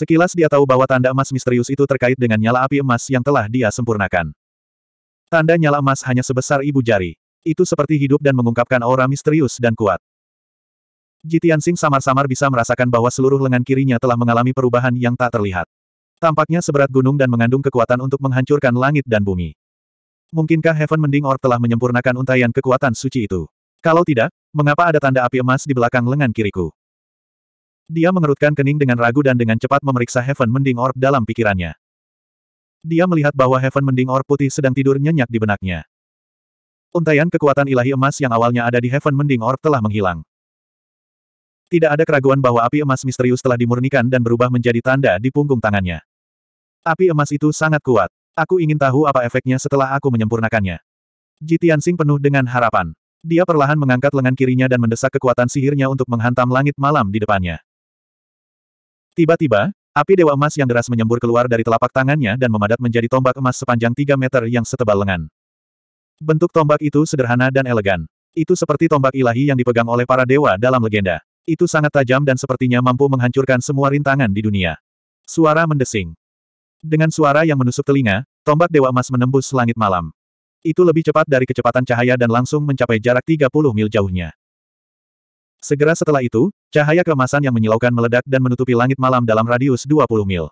Sekilas dia tahu bahwa tanda emas misterius itu terkait dengan nyala api emas yang telah dia sempurnakan. Tanda nyala emas hanya sebesar ibu jari. Itu seperti hidup dan mengungkapkan aura misterius dan kuat. Jitian Sing samar-samar bisa merasakan bahwa seluruh lengan kirinya telah mengalami perubahan yang tak terlihat. Tampaknya seberat gunung dan mengandung kekuatan untuk menghancurkan langit dan bumi. Mungkinkah Heaven Mending Or telah menyempurnakan untayan kekuatan suci itu? Kalau tidak, mengapa ada tanda api emas di belakang lengan kiriku? Dia mengerutkan kening dengan ragu dan dengan cepat memeriksa Heaven Mending Orb dalam pikirannya. Dia melihat bahwa Heaven Mending Orb putih sedang tidur nyenyak di benaknya. Untaian kekuatan ilahi emas yang awalnya ada di Heaven Mending Orb telah menghilang. Tidak ada keraguan bahwa api emas misterius telah dimurnikan dan berubah menjadi tanda di punggung tangannya. Api emas itu sangat kuat. Aku ingin tahu apa efeknya setelah aku menyempurnakannya. Jitian Sing penuh dengan harapan. Dia perlahan mengangkat lengan kirinya dan mendesak kekuatan sihirnya untuk menghantam langit malam di depannya. Tiba-tiba, api dewa emas yang deras menyembur keluar dari telapak tangannya dan memadat menjadi tombak emas sepanjang 3 meter yang setebal lengan. Bentuk tombak itu sederhana dan elegan. Itu seperti tombak ilahi yang dipegang oleh para dewa dalam legenda. Itu sangat tajam dan sepertinya mampu menghancurkan semua rintangan di dunia. Suara mendesing. Dengan suara yang menusuk telinga, tombak dewa emas menembus langit malam. Itu lebih cepat dari kecepatan cahaya dan langsung mencapai jarak 30 mil jauhnya. Segera setelah itu, cahaya kemasan yang menyilaukan meledak dan menutupi langit malam dalam radius 20 mil.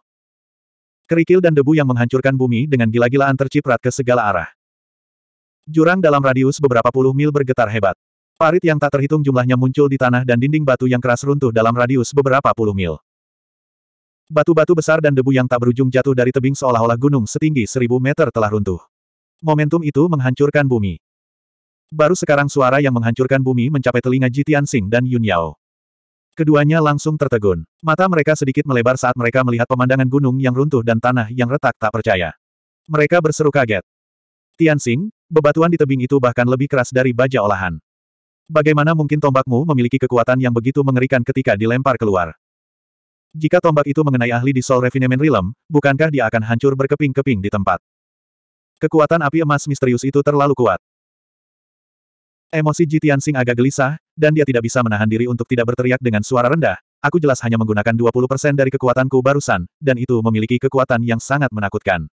Kerikil dan debu yang menghancurkan bumi dengan gila-gilaan terciprat ke segala arah. Jurang dalam radius beberapa puluh mil bergetar hebat. Parit yang tak terhitung jumlahnya muncul di tanah dan dinding batu yang keras runtuh dalam radius beberapa puluh mil. Batu-batu besar dan debu yang tak berujung jatuh dari tebing seolah-olah gunung setinggi seribu meter telah runtuh. Momentum itu menghancurkan bumi. Baru sekarang suara yang menghancurkan bumi mencapai telinga Jitian Sing dan Yun Yao. Keduanya langsung tertegun. Mata mereka sedikit melebar saat mereka melihat pemandangan gunung yang runtuh dan tanah yang retak tak percaya. Mereka berseru kaget. Tian bebatuan di tebing itu bahkan lebih keras dari baja olahan. Bagaimana mungkin tombakmu memiliki kekuatan yang begitu mengerikan ketika dilempar keluar? Jika tombak itu mengenai ahli di Soul Refinement Realm, bukankah dia akan hancur berkeping-keping di tempat? Kekuatan api emas misterius itu terlalu kuat. Emosi Jitian Sing agak gelisah, dan dia tidak bisa menahan diri untuk tidak berteriak dengan suara rendah. Aku jelas hanya menggunakan 20% dari kekuatanku barusan, dan itu memiliki kekuatan yang sangat menakutkan.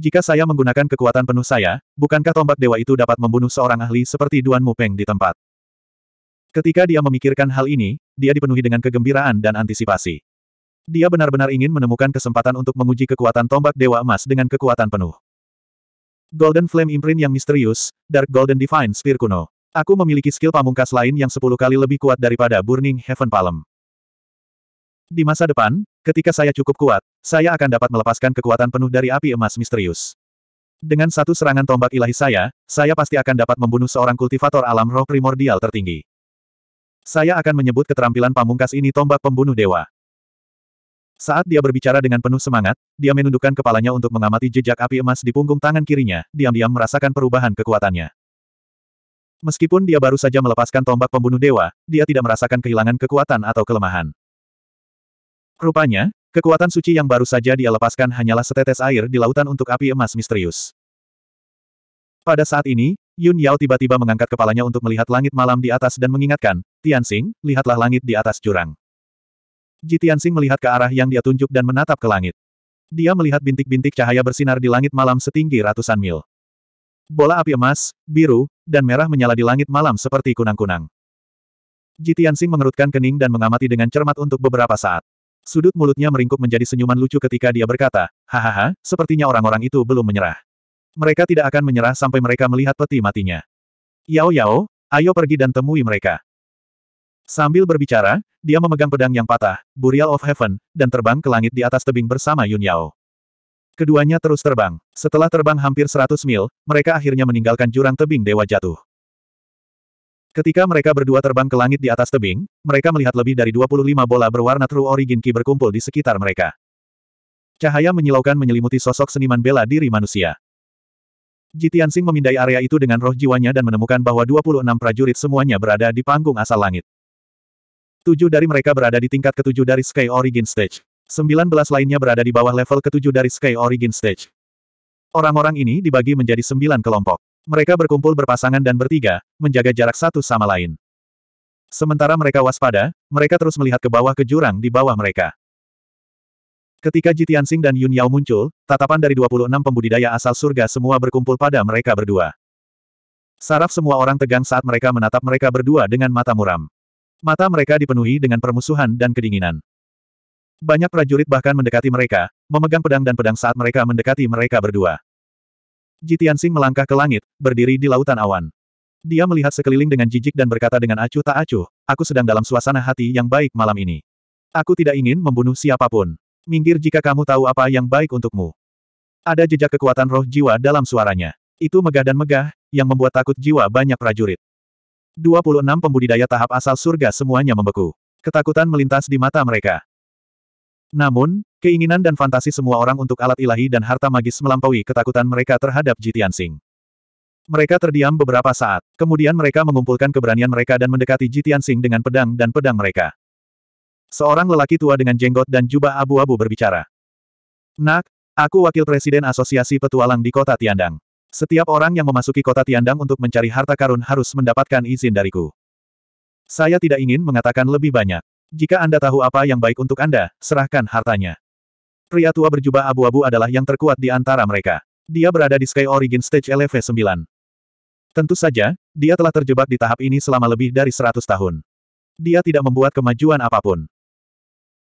Jika saya menggunakan kekuatan penuh saya, bukankah tombak dewa itu dapat membunuh seorang ahli seperti Duan Mupeng di tempat? Ketika dia memikirkan hal ini, dia dipenuhi dengan kegembiraan dan antisipasi. Dia benar-benar ingin menemukan kesempatan untuk menguji kekuatan tombak Dewa Emas dengan kekuatan penuh. Golden Flame Imprint yang misterius, Dark Golden Divine Spear kuno. Aku memiliki skill pamungkas lain yang sepuluh kali lebih kuat daripada Burning Heaven Palm. Di masa depan, ketika saya cukup kuat, saya akan dapat melepaskan kekuatan penuh dari api emas misterius. Dengan satu serangan tombak ilahi saya, saya pasti akan dapat membunuh seorang kultivator alam roh primordial tertinggi. Saya akan menyebut keterampilan pamungkas ini tombak pembunuh dewa. Saat dia berbicara dengan penuh semangat, dia menundukkan kepalanya untuk mengamati jejak api emas di punggung tangan kirinya, diam-diam merasakan perubahan kekuatannya. Meskipun dia baru saja melepaskan tombak pembunuh dewa, dia tidak merasakan kehilangan kekuatan atau kelemahan. Rupanya, kekuatan suci yang baru saja dia lepaskan hanyalah setetes air di lautan untuk api emas misterius. Pada saat ini, Yun Yao tiba-tiba mengangkat kepalanya untuk melihat langit malam di atas dan mengingatkan, Tian Xing, lihatlah langit di atas jurang. Jitiansing melihat ke arah yang dia tunjuk dan menatap ke langit. Dia melihat bintik-bintik cahaya bersinar di langit malam setinggi ratusan mil. Bola api emas, biru, dan merah menyala di langit malam seperti kunang-kunang. Jitiansing mengerutkan kening dan mengamati dengan cermat untuk beberapa saat. Sudut mulutnya meringkuk menjadi senyuman lucu ketika dia berkata, Hahaha, sepertinya orang-orang itu belum menyerah. Mereka tidak akan menyerah sampai mereka melihat peti matinya. Yao Yao, ayo pergi dan temui mereka. Sambil berbicara, dia memegang pedang yang patah, Burial of Heaven, dan terbang ke langit di atas tebing bersama Yun Yao. Keduanya terus terbang. Setelah terbang hampir 100 mil, mereka akhirnya meninggalkan jurang tebing dewa jatuh. Ketika mereka berdua terbang ke langit di atas tebing, mereka melihat lebih dari 25 bola berwarna True Origin Ki berkumpul di sekitar mereka. Cahaya menyilaukan menyelimuti sosok seniman bela diri manusia. Tianxing memindai area itu dengan roh jiwanya dan menemukan bahwa 26 prajurit semuanya berada di panggung asal langit. Tujuh dari mereka berada di tingkat ketujuh dari Sky Origin Stage. Sembilan belas lainnya berada di bawah level ketujuh dari Sky Origin Stage. Orang-orang ini dibagi menjadi sembilan kelompok. Mereka berkumpul berpasangan dan bertiga, menjaga jarak satu sama lain. Sementara mereka waspada, mereka terus melihat ke bawah ke jurang di bawah mereka. Ketika Jitiansing dan Yun Yao muncul, tatapan dari 26 pembudidaya asal surga semua berkumpul pada mereka berdua. Saraf semua orang tegang saat mereka menatap mereka berdua dengan mata muram. Mata mereka dipenuhi dengan permusuhan dan kedinginan. Banyak prajurit bahkan mendekati mereka, memegang pedang dan pedang saat mereka mendekati mereka berdua. Jitiansing melangkah ke langit, berdiri di lautan awan. Dia melihat sekeliling dengan jijik dan berkata dengan acuh tak acuh, aku sedang dalam suasana hati yang baik malam ini. Aku tidak ingin membunuh siapapun. Minggir jika kamu tahu apa yang baik untukmu. Ada jejak kekuatan roh jiwa dalam suaranya. Itu megah dan megah, yang membuat takut jiwa banyak prajurit. 26 pembudidaya tahap asal surga semuanya membeku. Ketakutan melintas di mata mereka. Namun, keinginan dan fantasi semua orang untuk alat ilahi dan harta magis melampaui ketakutan mereka terhadap Jitian Sing. Mereka terdiam beberapa saat, kemudian mereka mengumpulkan keberanian mereka dan mendekati Jitian Sing dengan pedang dan pedang mereka. Seorang lelaki tua dengan jenggot dan jubah abu-abu berbicara. Nak, aku wakil presiden asosiasi petualang di kota Tiandang. Setiap orang yang memasuki kota Tiandang untuk mencari harta karun harus mendapatkan izin dariku. Saya tidak ingin mengatakan lebih banyak. Jika Anda tahu apa yang baik untuk Anda, serahkan hartanya. Pria tua berjubah abu-abu adalah yang terkuat di antara mereka. Dia berada di Sky Origin Stage LV-9. Tentu saja, dia telah terjebak di tahap ini selama lebih dari 100 tahun. Dia tidak membuat kemajuan apapun.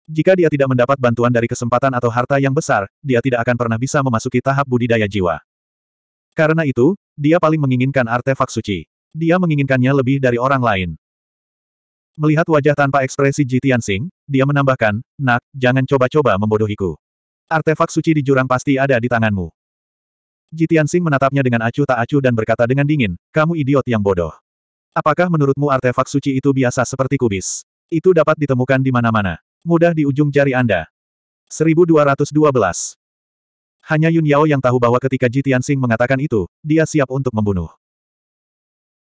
Jika dia tidak mendapat bantuan dari kesempatan atau harta yang besar, dia tidak akan pernah bisa memasuki tahap budidaya jiwa. Karena itu, dia paling menginginkan artefak suci. Dia menginginkannya lebih dari orang lain. Melihat wajah tanpa ekspresi Jitian Tianxing, dia menambahkan, Nak, jangan coba-coba membodohiku. Artefak suci di jurang pasti ada di tanganmu. Jitian Tianxing menatapnya dengan acuh tak acuh dan berkata dengan dingin, Kamu idiot yang bodoh. Apakah menurutmu artefak suci itu biasa seperti kubis? Itu dapat ditemukan di mana-mana. Mudah di ujung jari Anda. 1212 hanya Yun Yao yang tahu bahwa ketika Ji Tianxing mengatakan itu, dia siap untuk membunuh.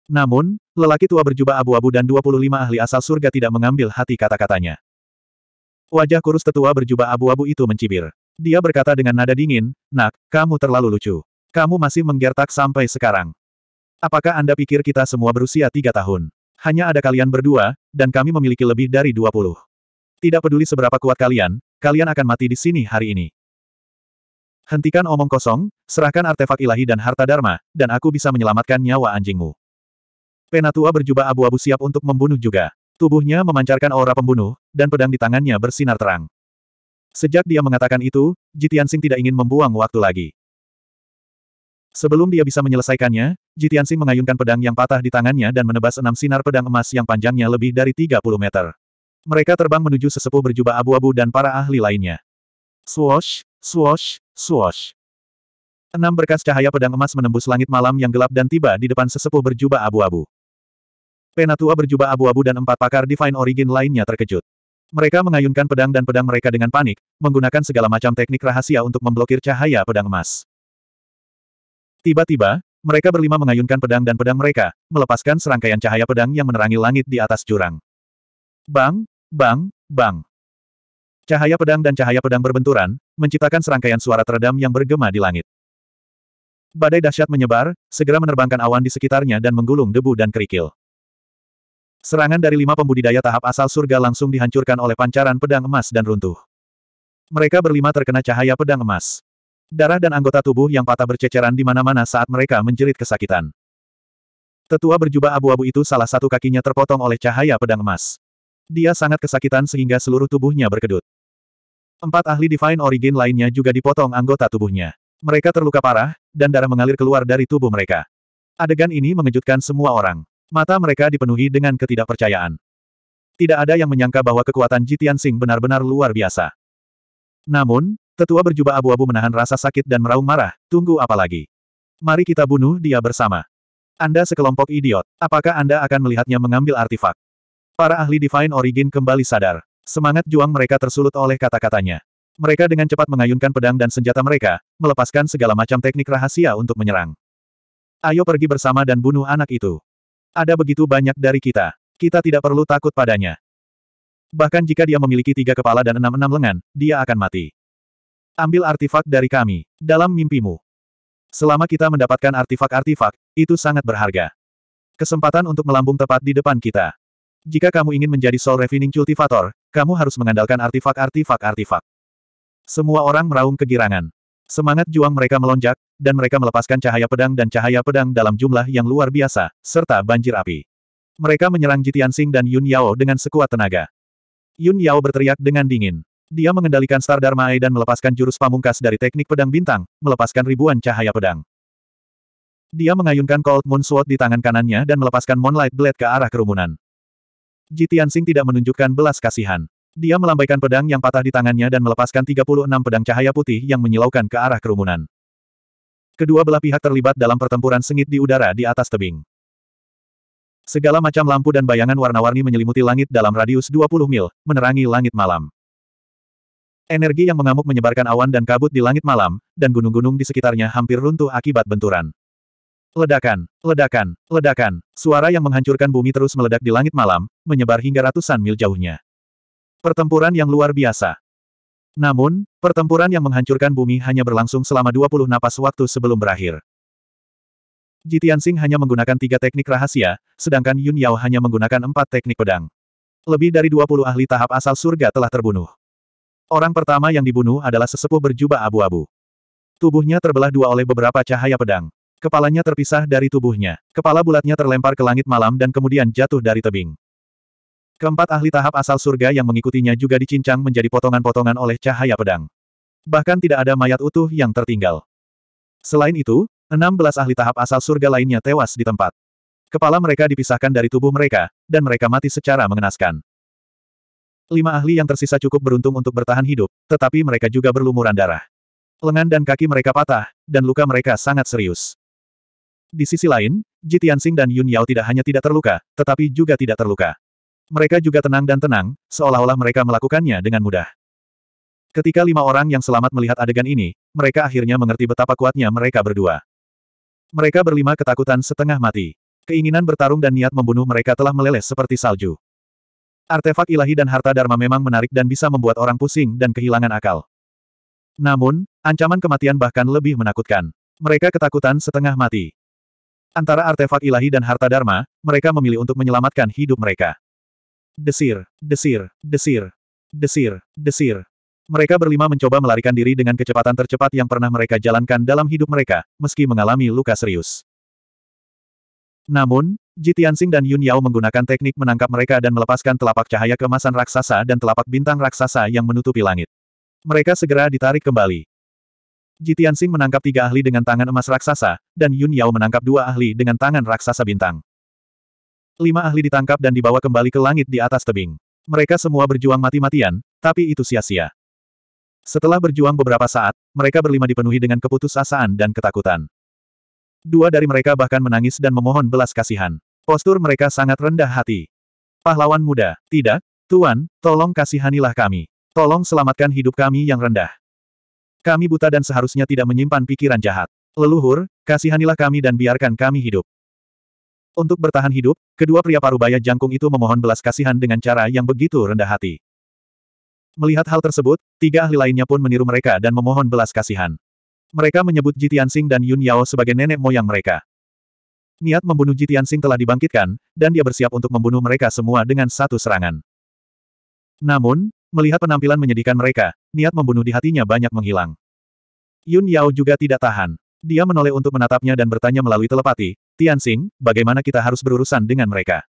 Namun, lelaki tua berjubah abu-abu dan 25 ahli asal surga tidak mengambil hati kata-katanya. Wajah kurus tetua berjubah abu-abu itu mencibir. Dia berkata dengan nada dingin, Nak, kamu terlalu lucu. Kamu masih menggertak sampai sekarang. Apakah Anda pikir kita semua berusia tiga tahun? Hanya ada kalian berdua, dan kami memiliki lebih dari 20. Tidak peduli seberapa kuat kalian, kalian akan mati di sini hari ini. Hentikan omong kosong, serahkan artefak ilahi dan harta dharma, dan aku bisa menyelamatkan nyawa anjingmu. Penatua berjubah abu-abu siap untuk membunuh juga. Tubuhnya memancarkan aura pembunuh, dan pedang di tangannya bersinar terang. Sejak dia mengatakan itu, Sing tidak ingin membuang waktu lagi. Sebelum dia bisa menyelesaikannya, Sing mengayunkan pedang yang patah di tangannya dan menebas enam sinar pedang emas yang panjangnya lebih dari 30 meter. Mereka terbang menuju sesepuh berjubah abu-abu dan para ahli lainnya. Swoosh, Swosh, swosh. Enam berkas cahaya pedang emas menembus langit malam yang gelap dan tiba di depan sesepuh berjubah abu-abu. Penatua berjubah abu-abu dan empat pakar Divine Origin lainnya terkejut. Mereka mengayunkan pedang dan pedang mereka dengan panik, menggunakan segala macam teknik rahasia untuk memblokir cahaya pedang emas. Tiba-tiba, mereka berlima mengayunkan pedang dan pedang mereka, melepaskan serangkaian cahaya pedang yang menerangi langit di atas jurang. Bang, bang, bang. Cahaya pedang dan cahaya pedang berbenturan, menciptakan serangkaian suara teredam yang bergema di langit. Badai dahsyat menyebar, segera menerbangkan awan di sekitarnya dan menggulung debu dan kerikil. Serangan dari lima pembudidaya tahap asal surga langsung dihancurkan oleh pancaran pedang emas dan runtuh. Mereka berlima terkena cahaya pedang emas. Darah dan anggota tubuh yang patah berceceran di mana-mana saat mereka menjerit kesakitan. Tetua berjubah abu-abu itu salah satu kakinya terpotong oleh cahaya pedang emas. Dia sangat kesakitan sehingga seluruh tubuhnya berkedut. Empat ahli Divine Origin lainnya juga dipotong anggota tubuhnya. Mereka terluka parah, dan darah mengalir keluar dari tubuh mereka. Adegan ini mengejutkan semua orang. Mata mereka dipenuhi dengan ketidakpercayaan. Tidak ada yang menyangka bahwa kekuatan Jitian Sing benar-benar luar biasa. Namun, tetua berjubah abu-abu menahan rasa sakit dan meraung marah, tunggu apa lagi? Mari kita bunuh dia bersama. Anda sekelompok idiot, apakah Anda akan melihatnya mengambil artifak? Para ahli Divine Origin kembali sadar. Semangat juang mereka tersulut oleh kata-katanya. Mereka dengan cepat mengayunkan pedang dan senjata mereka, melepaskan segala macam teknik rahasia untuk menyerang. Ayo pergi bersama dan bunuh anak itu. Ada begitu banyak dari kita. Kita tidak perlu takut padanya. Bahkan jika dia memiliki tiga kepala dan enam-enam lengan, dia akan mati. Ambil artifak dari kami, dalam mimpimu. Selama kita mendapatkan artifak-artifak, itu sangat berharga. Kesempatan untuk melambung tepat di depan kita. Jika kamu ingin menjadi Soul Refining Cultivator, kamu harus mengandalkan artifak-artifak-artifak. Semua orang meraung kegirangan. Semangat juang mereka melonjak, dan mereka melepaskan cahaya pedang dan cahaya pedang dalam jumlah yang luar biasa, serta banjir api. Mereka menyerang Jitian Sing dan Yun Yao dengan sekuat tenaga. Yun Yao berteriak dengan dingin. Dia mengendalikan Star Dharma Ai dan melepaskan jurus pamungkas dari teknik pedang bintang, melepaskan ribuan cahaya pedang. Dia mengayunkan Cold Moon Sword di tangan kanannya dan melepaskan Moonlight Blade ke arah kerumunan. Ji Tianxing tidak menunjukkan belas kasihan. Dia melambaikan pedang yang patah di tangannya dan melepaskan 36 pedang cahaya putih yang menyilaukan ke arah kerumunan. Kedua belah pihak terlibat dalam pertempuran sengit di udara di atas tebing. Segala macam lampu dan bayangan warna-warni menyelimuti langit dalam radius 20 mil, menerangi langit malam. Energi yang mengamuk menyebarkan awan dan kabut di langit malam, dan gunung-gunung di sekitarnya hampir runtuh akibat benturan. Ledakan, ledakan, ledakan, suara yang menghancurkan bumi terus meledak di langit malam, menyebar hingga ratusan mil jauhnya. Pertempuran yang luar biasa. Namun, pertempuran yang menghancurkan bumi hanya berlangsung selama 20 napas waktu sebelum berakhir. Jitian Sing hanya menggunakan tiga teknik rahasia, sedangkan Yun Yao hanya menggunakan empat teknik pedang. Lebih dari 20 ahli tahap asal surga telah terbunuh. Orang pertama yang dibunuh adalah sesepuh berjubah abu-abu. Tubuhnya terbelah dua oleh beberapa cahaya pedang. Kepalanya terpisah dari tubuhnya. Kepala bulatnya terlempar ke langit malam dan kemudian jatuh dari tebing. Keempat ahli tahap asal surga yang mengikutinya juga dicincang menjadi potongan-potongan oleh cahaya pedang. Bahkan tidak ada mayat utuh yang tertinggal. Selain itu, enam belas ahli tahap asal surga lainnya tewas di tempat. Kepala mereka dipisahkan dari tubuh mereka, dan mereka mati secara mengenaskan. Lima ahli yang tersisa cukup beruntung untuk bertahan hidup, tetapi mereka juga berlumuran darah. Lengan dan kaki mereka patah, dan luka mereka sangat serius. Di sisi lain, Ji Tianxing dan Yun Yao tidak hanya tidak terluka, tetapi juga tidak terluka. Mereka juga tenang dan tenang, seolah-olah mereka melakukannya dengan mudah. Ketika lima orang yang selamat melihat adegan ini, mereka akhirnya mengerti betapa kuatnya mereka berdua. Mereka berlima ketakutan setengah mati. Keinginan bertarung dan niat membunuh mereka telah meleleh seperti salju. Artefak ilahi dan harta dharma memang menarik dan bisa membuat orang pusing dan kehilangan akal. Namun, ancaman kematian bahkan lebih menakutkan. Mereka ketakutan setengah mati. Antara artefak ilahi dan harta dharma, mereka memilih untuk menyelamatkan hidup mereka. Desir, desir, desir, desir, desir. Mereka berlima mencoba melarikan diri dengan kecepatan tercepat yang pernah mereka jalankan dalam hidup mereka, meski mengalami luka serius. Namun, Jitiansing dan Yun Yao menggunakan teknik menangkap mereka dan melepaskan telapak cahaya kemasan raksasa dan telapak bintang raksasa yang menutupi langit. Mereka segera ditarik kembali. Jitian Sing menangkap tiga ahli dengan tangan emas raksasa, dan Yun Yao menangkap dua ahli dengan tangan raksasa bintang. Lima ahli ditangkap dan dibawa kembali ke langit di atas tebing. Mereka semua berjuang mati-matian, tapi itu sia-sia. Setelah berjuang beberapa saat, mereka berlima dipenuhi dengan keputusasaan dan ketakutan. Dua dari mereka bahkan menangis dan memohon belas kasihan. Postur mereka sangat rendah hati. Pahlawan muda, tidak, Tuan, tolong kasihanilah kami. Tolong selamatkan hidup kami yang rendah. Kami buta dan seharusnya tidak menyimpan pikiran jahat. Leluhur, kasihanilah kami dan biarkan kami hidup. Untuk bertahan hidup, kedua pria parubaya jangkung itu memohon belas kasihan dengan cara yang begitu rendah hati. Melihat hal tersebut, tiga ahli lainnya pun meniru mereka dan memohon belas kasihan. Mereka menyebut Jitian Jitiansing dan Yun Yao sebagai nenek moyang mereka. Niat membunuh Jitian Jitiansing telah dibangkitkan, dan dia bersiap untuk membunuh mereka semua dengan satu serangan. Namun, Melihat penampilan menyedihkan mereka, niat membunuh di hatinya banyak menghilang. Yun Yao juga tidak tahan. Dia menoleh untuk menatapnya dan bertanya melalui telepati, Tianxing, bagaimana kita harus berurusan dengan mereka?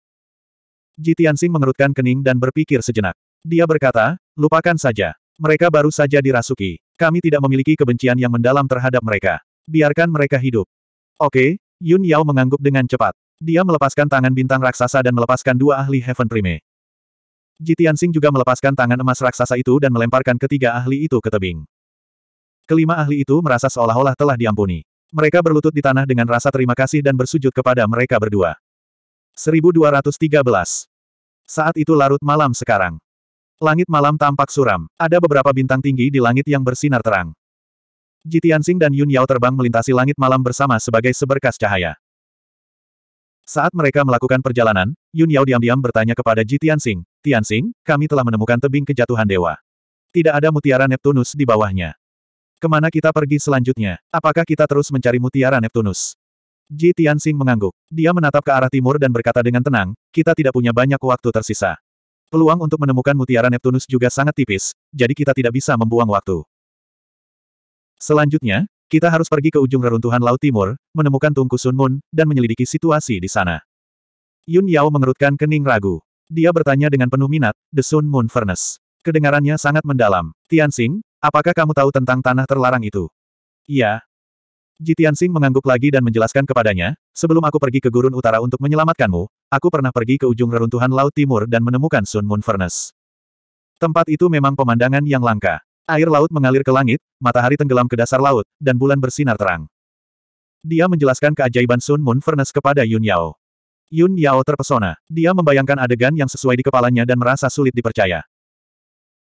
Ji Tianxing mengerutkan kening dan berpikir sejenak. Dia berkata, lupakan saja. Mereka baru saja dirasuki. Kami tidak memiliki kebencian yang mendalam terhadap mereka. Biarkan mereka hidup. Oke, Yun Yao mengangguk dengan cepat. Dia melepaskan tangan bintang raksasa dan melepaskan dua ahli Heaven Prime. Jitian Jitiansing juga melepaskan tangan emas raksasa itu dan melemparkan ketiga ahli itu ke tebing. Kelima ahli itu merasa seolah-olah telah diampuni. Mereka berlutut di tanah dengan rasa terima kasih dan bersujud kepada mereka berdua. 1213. Saat itu larut malam sekarang. Langit malam tampak suram. Ada beberapa bintang tinggi di langit yang bersinar terang. Jitian Jitiansing dan Yun Yao terbang melintasi langit malam bersama sebagai seberkas cahaya. Saat mereka melakukan perjalanan, Yun Yao diam-diam bertanya kepada Ji Tianxing, Tianxing, kami telah menemukan tebing kejatuhan dewa. Tidak ada mutiara Neptunus di bawahnya. Kemana kita pergi selanjutnya? Apakah kita terus mencari mutiara Neptunus? Ji Tianxing mengangguk. Dia menatap ke arah timur dan berkata dengan tenang, kita tidak punya banyak waktu tersisa. Peluang untuk menemukan mutiara Neptunus juga sangat tipis, jadi kita tidak bisa membuang waktu. Selanjutnya, kita harus pergi ke ujung reruntuhan Laut Timur, menemukan Tungku Sun Moon, dan menyelidiki situasi di sana. Yun Yao mengerutkan kening ragu. Dia bertanya dengan penuh minat, The Sun Moon Furnace. Kedengarannya sangat mendalam. Tianxing, apakah kamu tahu tentang tanah terlarang itu? Iya. Ji Tianxing mengangguk lagi dan menjelaskan kepadanya, sebelum aku pergi ke gurun utara untuk menyelamatkanmu, aku pernah pergi ke ujung reruntuhan Laut Timur dan menemukan Sun Moon Furnace. Tempat itu memang pemandangan yang langka. Air laut mengalir ke langit, matahari tenggelam ke dasar laut, dan bulan bersinar terang. Dia menjelaskan keajaiban Sun Moon Furnace kepada Yun Yao. Yun Yao terpesona. Dia membayangkan adegan yang sesuai di kepalanya dan merasa sulit dipercaya.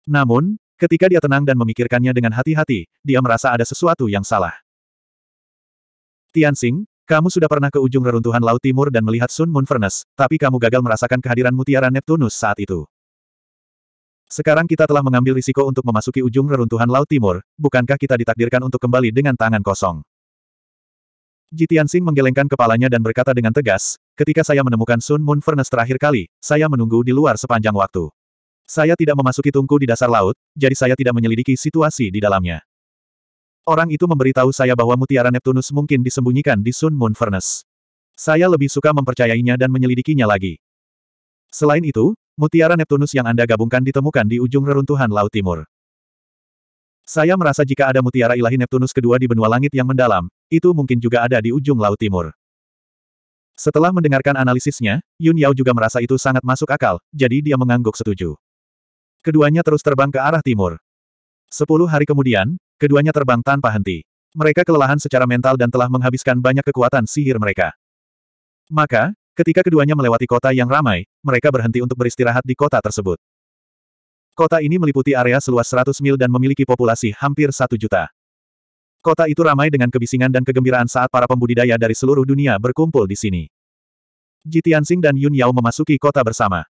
Namun, ketika dia tenang dan memikirkannya dengan hati-hati, dia merasa ada sesuatu yang salah. Tianxing, kamu sudah pernah ke ujung reruntuhan Laut Timur dan melihat Sun Moon Furnace, tapi kamu gagal merasakan kehadiran mutiara Neptunus saat itu. Sekarang kita telah mengambil risiko untuk memasuki ujung reruntuhan Laut Timur, bukankah kita ditakdirkan untuk kembali dengan tangan kosong? Jitian Sing menggelengkan kepalanya dan berkata dengan tegas, ketika saya menemukan Sun Moon Furnace terakhir kali, saya menunggu di luar sepanjang waktu. Saya tidak memasuki tungku di dasar laut, jadi saya tidak menyelidiki situasi di dalamnya. Orang itu memberitahu saya bahwa mutiara Neptunus mungkin disembunyikan di Sun Moon Furnace. Saya lebih suka mempercayainya dan menyelidikinya lagi. Selain itu, Mutiara Neptunus yang Anda gabungkan ditemukan di ujung reruntuhan Laut Timur. Saya merasa jika ada mutiara ilahi Neptunus kedua di benua langit yang mendalam, itu mungkin juga ada di ujung Laut Timur. Setelah mendengarkan analisisnya, Yun Yao juga merasa itu sangat masuk akal, jadi dia mengangguk setuju. Keduanya terus terbang ke arah timur. Sepuluh hari kemudian, keduanya terbang tanpa henti. Mereka kelelahan secara mental dan telah menghabiskan banyak kekuatan sihir mereka. Maka, Ketika keduanya melewati kota yang ramai, mereka berhenti untuk beristirahat di kota tersebut. Kota ini meliputi area seluas 100 mil dan memiliki populasi hampir satu juta. Kota itu ramai dengan kebisingan dan kegembiraan saat para pembudidaya dari seluruh dunia berkumpul di sini. Ji dan Yun Yao memasuki kota bersama.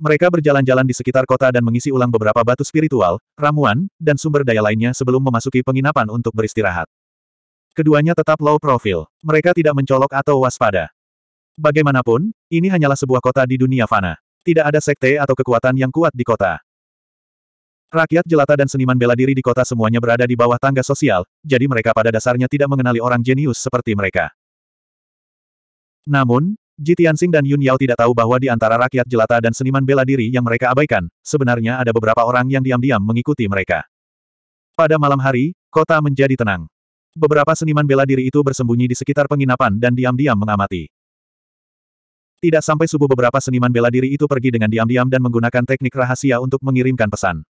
Mereka berjalan-jalan di sekitar kota dan mengisi ulang beberapa batu spiritual, ramuan, dan sumber daya lainnya sebelum memasuki penginapan untuk beristirahat. Keduanya tetap low profile. Mereka tidak mencolok atau waspada. Bagaimanapun, ini hanyalah sebuah kota di dunia fana. Tidak ada sekte atau kekuatan yang kuat di kota. Rakyat jelata dan seniman bela diri di kota semuanya berada di bawah tangga sosial, jadi mereka pada dasarnya tidak mengenali orang jenius seperti mereka. Namun, Ji Tianxing dan Yun Yao tidak tahu bahwa di antara rakyat jelata dan seniman bela diri yang mereka abaikan, sebenarnya ada beberapa orang yang diam-diam mengikuti mereka. Pada malam hari, kota menjadi tenang. Beberapa seniman bela diri itu bersembunyi di sekitar penginapan dan diam-diam mengamati. Tidak sampai subuh beberapa seniman bela diri itu pergi dengan diam-diam dan menggunakan teknik rahasia untuk mengirimkan pesan.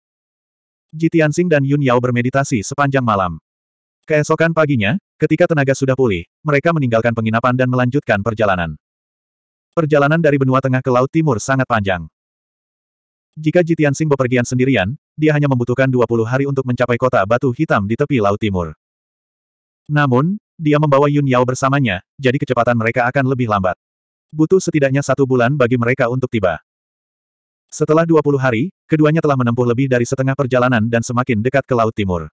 Ji Tianxing dan Yun Yao bermeditasi sepanjang malam. Keesokan paginya, ketika tenaga sudah pulih, mereka meninggalkan penginapan dan melanjutkan perjalanan. Perjalanan dari benua tengah ke Laut Timur sangat panjang. Jika Ji Tianxing bepergian sendirian, dia hanya membutuhkan 20 hari untuk mencapai kota batu hitam di tepi Laut Timur. Namun, dia membawa Yun Yao bersamanya, jadi kecepatan mereka akan lebih lambat. Butuh setidaknya satu bulan bagi mereka untuk tiba. Setelah 20 hari, keduanya telah menempuh lebih dari setengah perjalanan dan semakin dekat ke Laut Timur.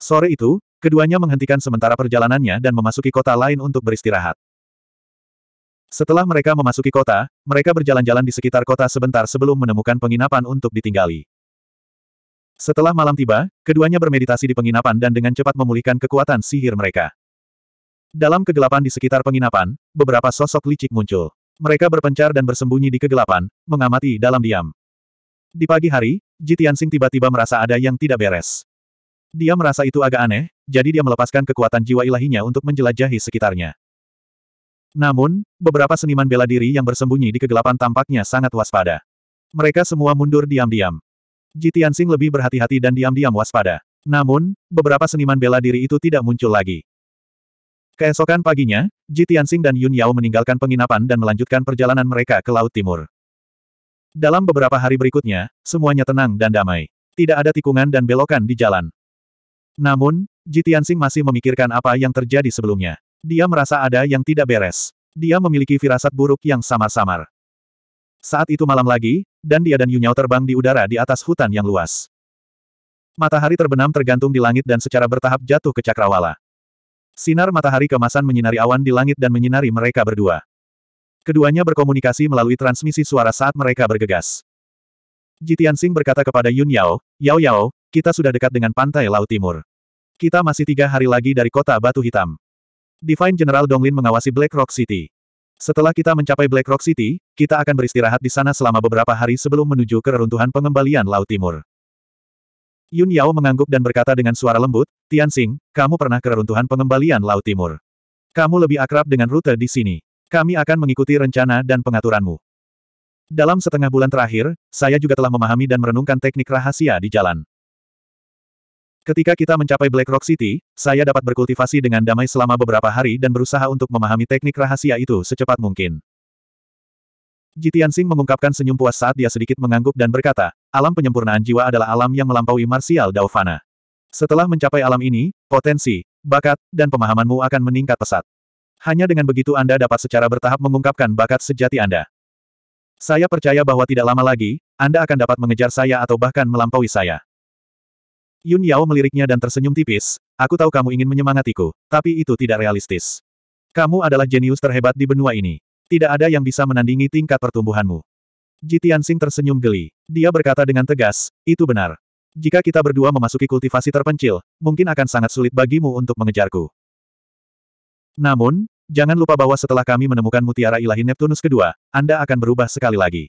Sore itu, keduanya menghentikan sementara perjalanannya dan memasuki kota lain untuk beristirahat. Setelah mereka memasuki kota, mereka berjalan-jalan di sekitar kota sebentar sebelum menemukan penginapan untuk ditinggali. Setelah malam tiba, keduanya bermeditasi di penginapan dan dengan cepat memulihkan kekuatan sihir mereka. Dalam kegelapan di sekitar penginapan, beberapa sosok licik muncul. Mereka berpencar dan bersembunyi di kegelapan, mengamati dalam diam. Di pagi hari, Jitiansing tiba-tiba merasa ada yang tidak beres. Dia merasa itu agak aneh, jadi dia melepaskan kekuatan jiwa ilahinya untuk menjelajahi sekitarnya. Namun, beberapa seniman bela diri yang bersembunyi di kegelapan tampaknya sangat waspada. Mereka semua mundur diam-diam. Jitiansing lebih berhati-hati dan diam-diam waspada. Namun, beberapa seniman bela diri itu tidak muncul lagi. Keesokan paginya, Ji Tianxing dan Yun Yao meninggalkan penginapan dan melanjutkan perjalanan mereka ke Laut Timur. Dalam beberapa hari berikutnya, semuanya tenang dan damai. Tidak ada tikungan dan belokan di jalan. Namun, Ji Tianxing masih memikirkan apa yang terjadi sebelumnya. Dia merasa ada yang tidak beres. Dia memiliki firasat buruk yang samar-samar. Saat itu malam lagi, dan dia dan Yun Yao terbang di udara di atas hutan yang luas. Matahari terbenam tergantung di langit dan secara bertahap jatuh ke cakrawala. Sinar matahari kemasan menyinari awan di langit dan menyinari mereka berdua. Keduanya berkomunikasi melalui transmisi suara saat mereka bergegas. Jitian Sing berkata kepada Yun Yao, Yao Yao, kita sudah dekat dengan pantai Laut Timur. Kita masih tiga hari lagi dari kota Batu Hitam. Divine General Donglin mengawasi Black Rock City. Setelah kita mencapai Black Rock City, kita akan beristirahat di sana selama beberapa hari sebelum menuju ke reruntuhan pengembalian Laut Timur. Yun Yao mengangguk dan berkata dengan suara lembut, Tian Xing, kamu pernah keruntuhan pengembalian Laut Timur. Kamu lebih akrab dengan rute di sini. Kami akan mengikuti rencana dan pengaturanmu. Dalam setengah bulan terakhir, saya juga telah memahami dan merenungkan teknik rahasia di jalan. Ketika kita mencapai Black Rock City, saya dapat berkultivasi dengan damai selama beberapa hari dan berusaha untuk memahami teknik rahasia itu secepat mungkin. Jitian Jitiansing mengungkapkan senyum puas saat dia sedikit mengangguk dan berkata, alam penyempurnaan jiwa adalah alam yang melampaui martial Daofana. Setelah mencapai alam ini, potensi, bakat, dan pemahamanmu akan meningkat pesat. Hanya dengan begitu Anda dapat secara bertahap mengungkapkan bakat sejati Anda. Saya percaya bahwa tidak lama lagi, Anda akan dapat mengejar saya atau bahkan melampaui saya. Yun Yao meliriknya dan tersenyum tipis, aku tahu kamu ingin menyemangatiku, tapi itu tidak realistis. Kamu adalah jenius terhebat di benua ini. Tidak ada yang bisa menandingi tingkat pertumbuhanmu. Sing tersenyum geli. Dia berkata dengan tegas, itu benar. Jika kita berdua memasuki kultivasi terpencil, mungkin akan sangat sulit bagimu untuk mengejarku. Namun, jangan lupa bahwa setelah kami menemukan mutiara ilahi Neptunus kedua, Anda akan berubah sekali lagi.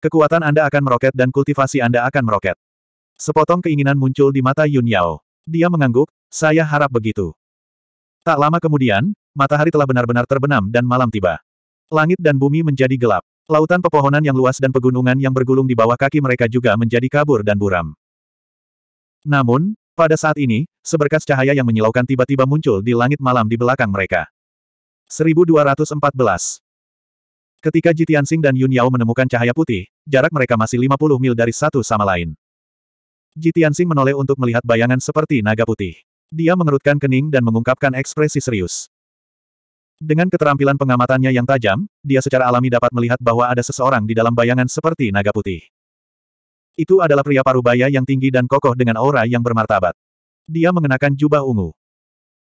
Kekuatan Anda akan meroket dan kultivasi Anda akan meroket. Sepotong keinginan muncul di mata Yun Yao. Dia mengangguk, saya harap begitu. Tak lama kemudian, matahari telah benar-benar terbenam dan malam tiba. Langit dan bumi menjadi gelap. Lautan pepohonan yang luas dan pegunungan yang bergulung di bawah kaki mereka juga menjadi kabur dan buram. Namun, pada saat ini, seberkas cahaya yang menyilaukan tiba-tiba muncul di langit malam di belakang mereka. 1214 Ketika Jitiansing dan Yun Yao menemukan cahaya putih, jarak mereka masih 50 mil dari satu sama lain. Jitiansing menoleh untuk melihat bayangan seperti naga putih. Dia mengerutkan kening dan mengungkapkan ekspresi serius. Dengan keterampilan pengamatannya yang tajam, dia secara alami dapat melihat bahwa ada seseorang di dalam bayangan seperti naga putih. Itu adalah pria parubaya yang tinggi dan kokoh dengan aura yang bermartabat. Dia mengenakan jubah ungu.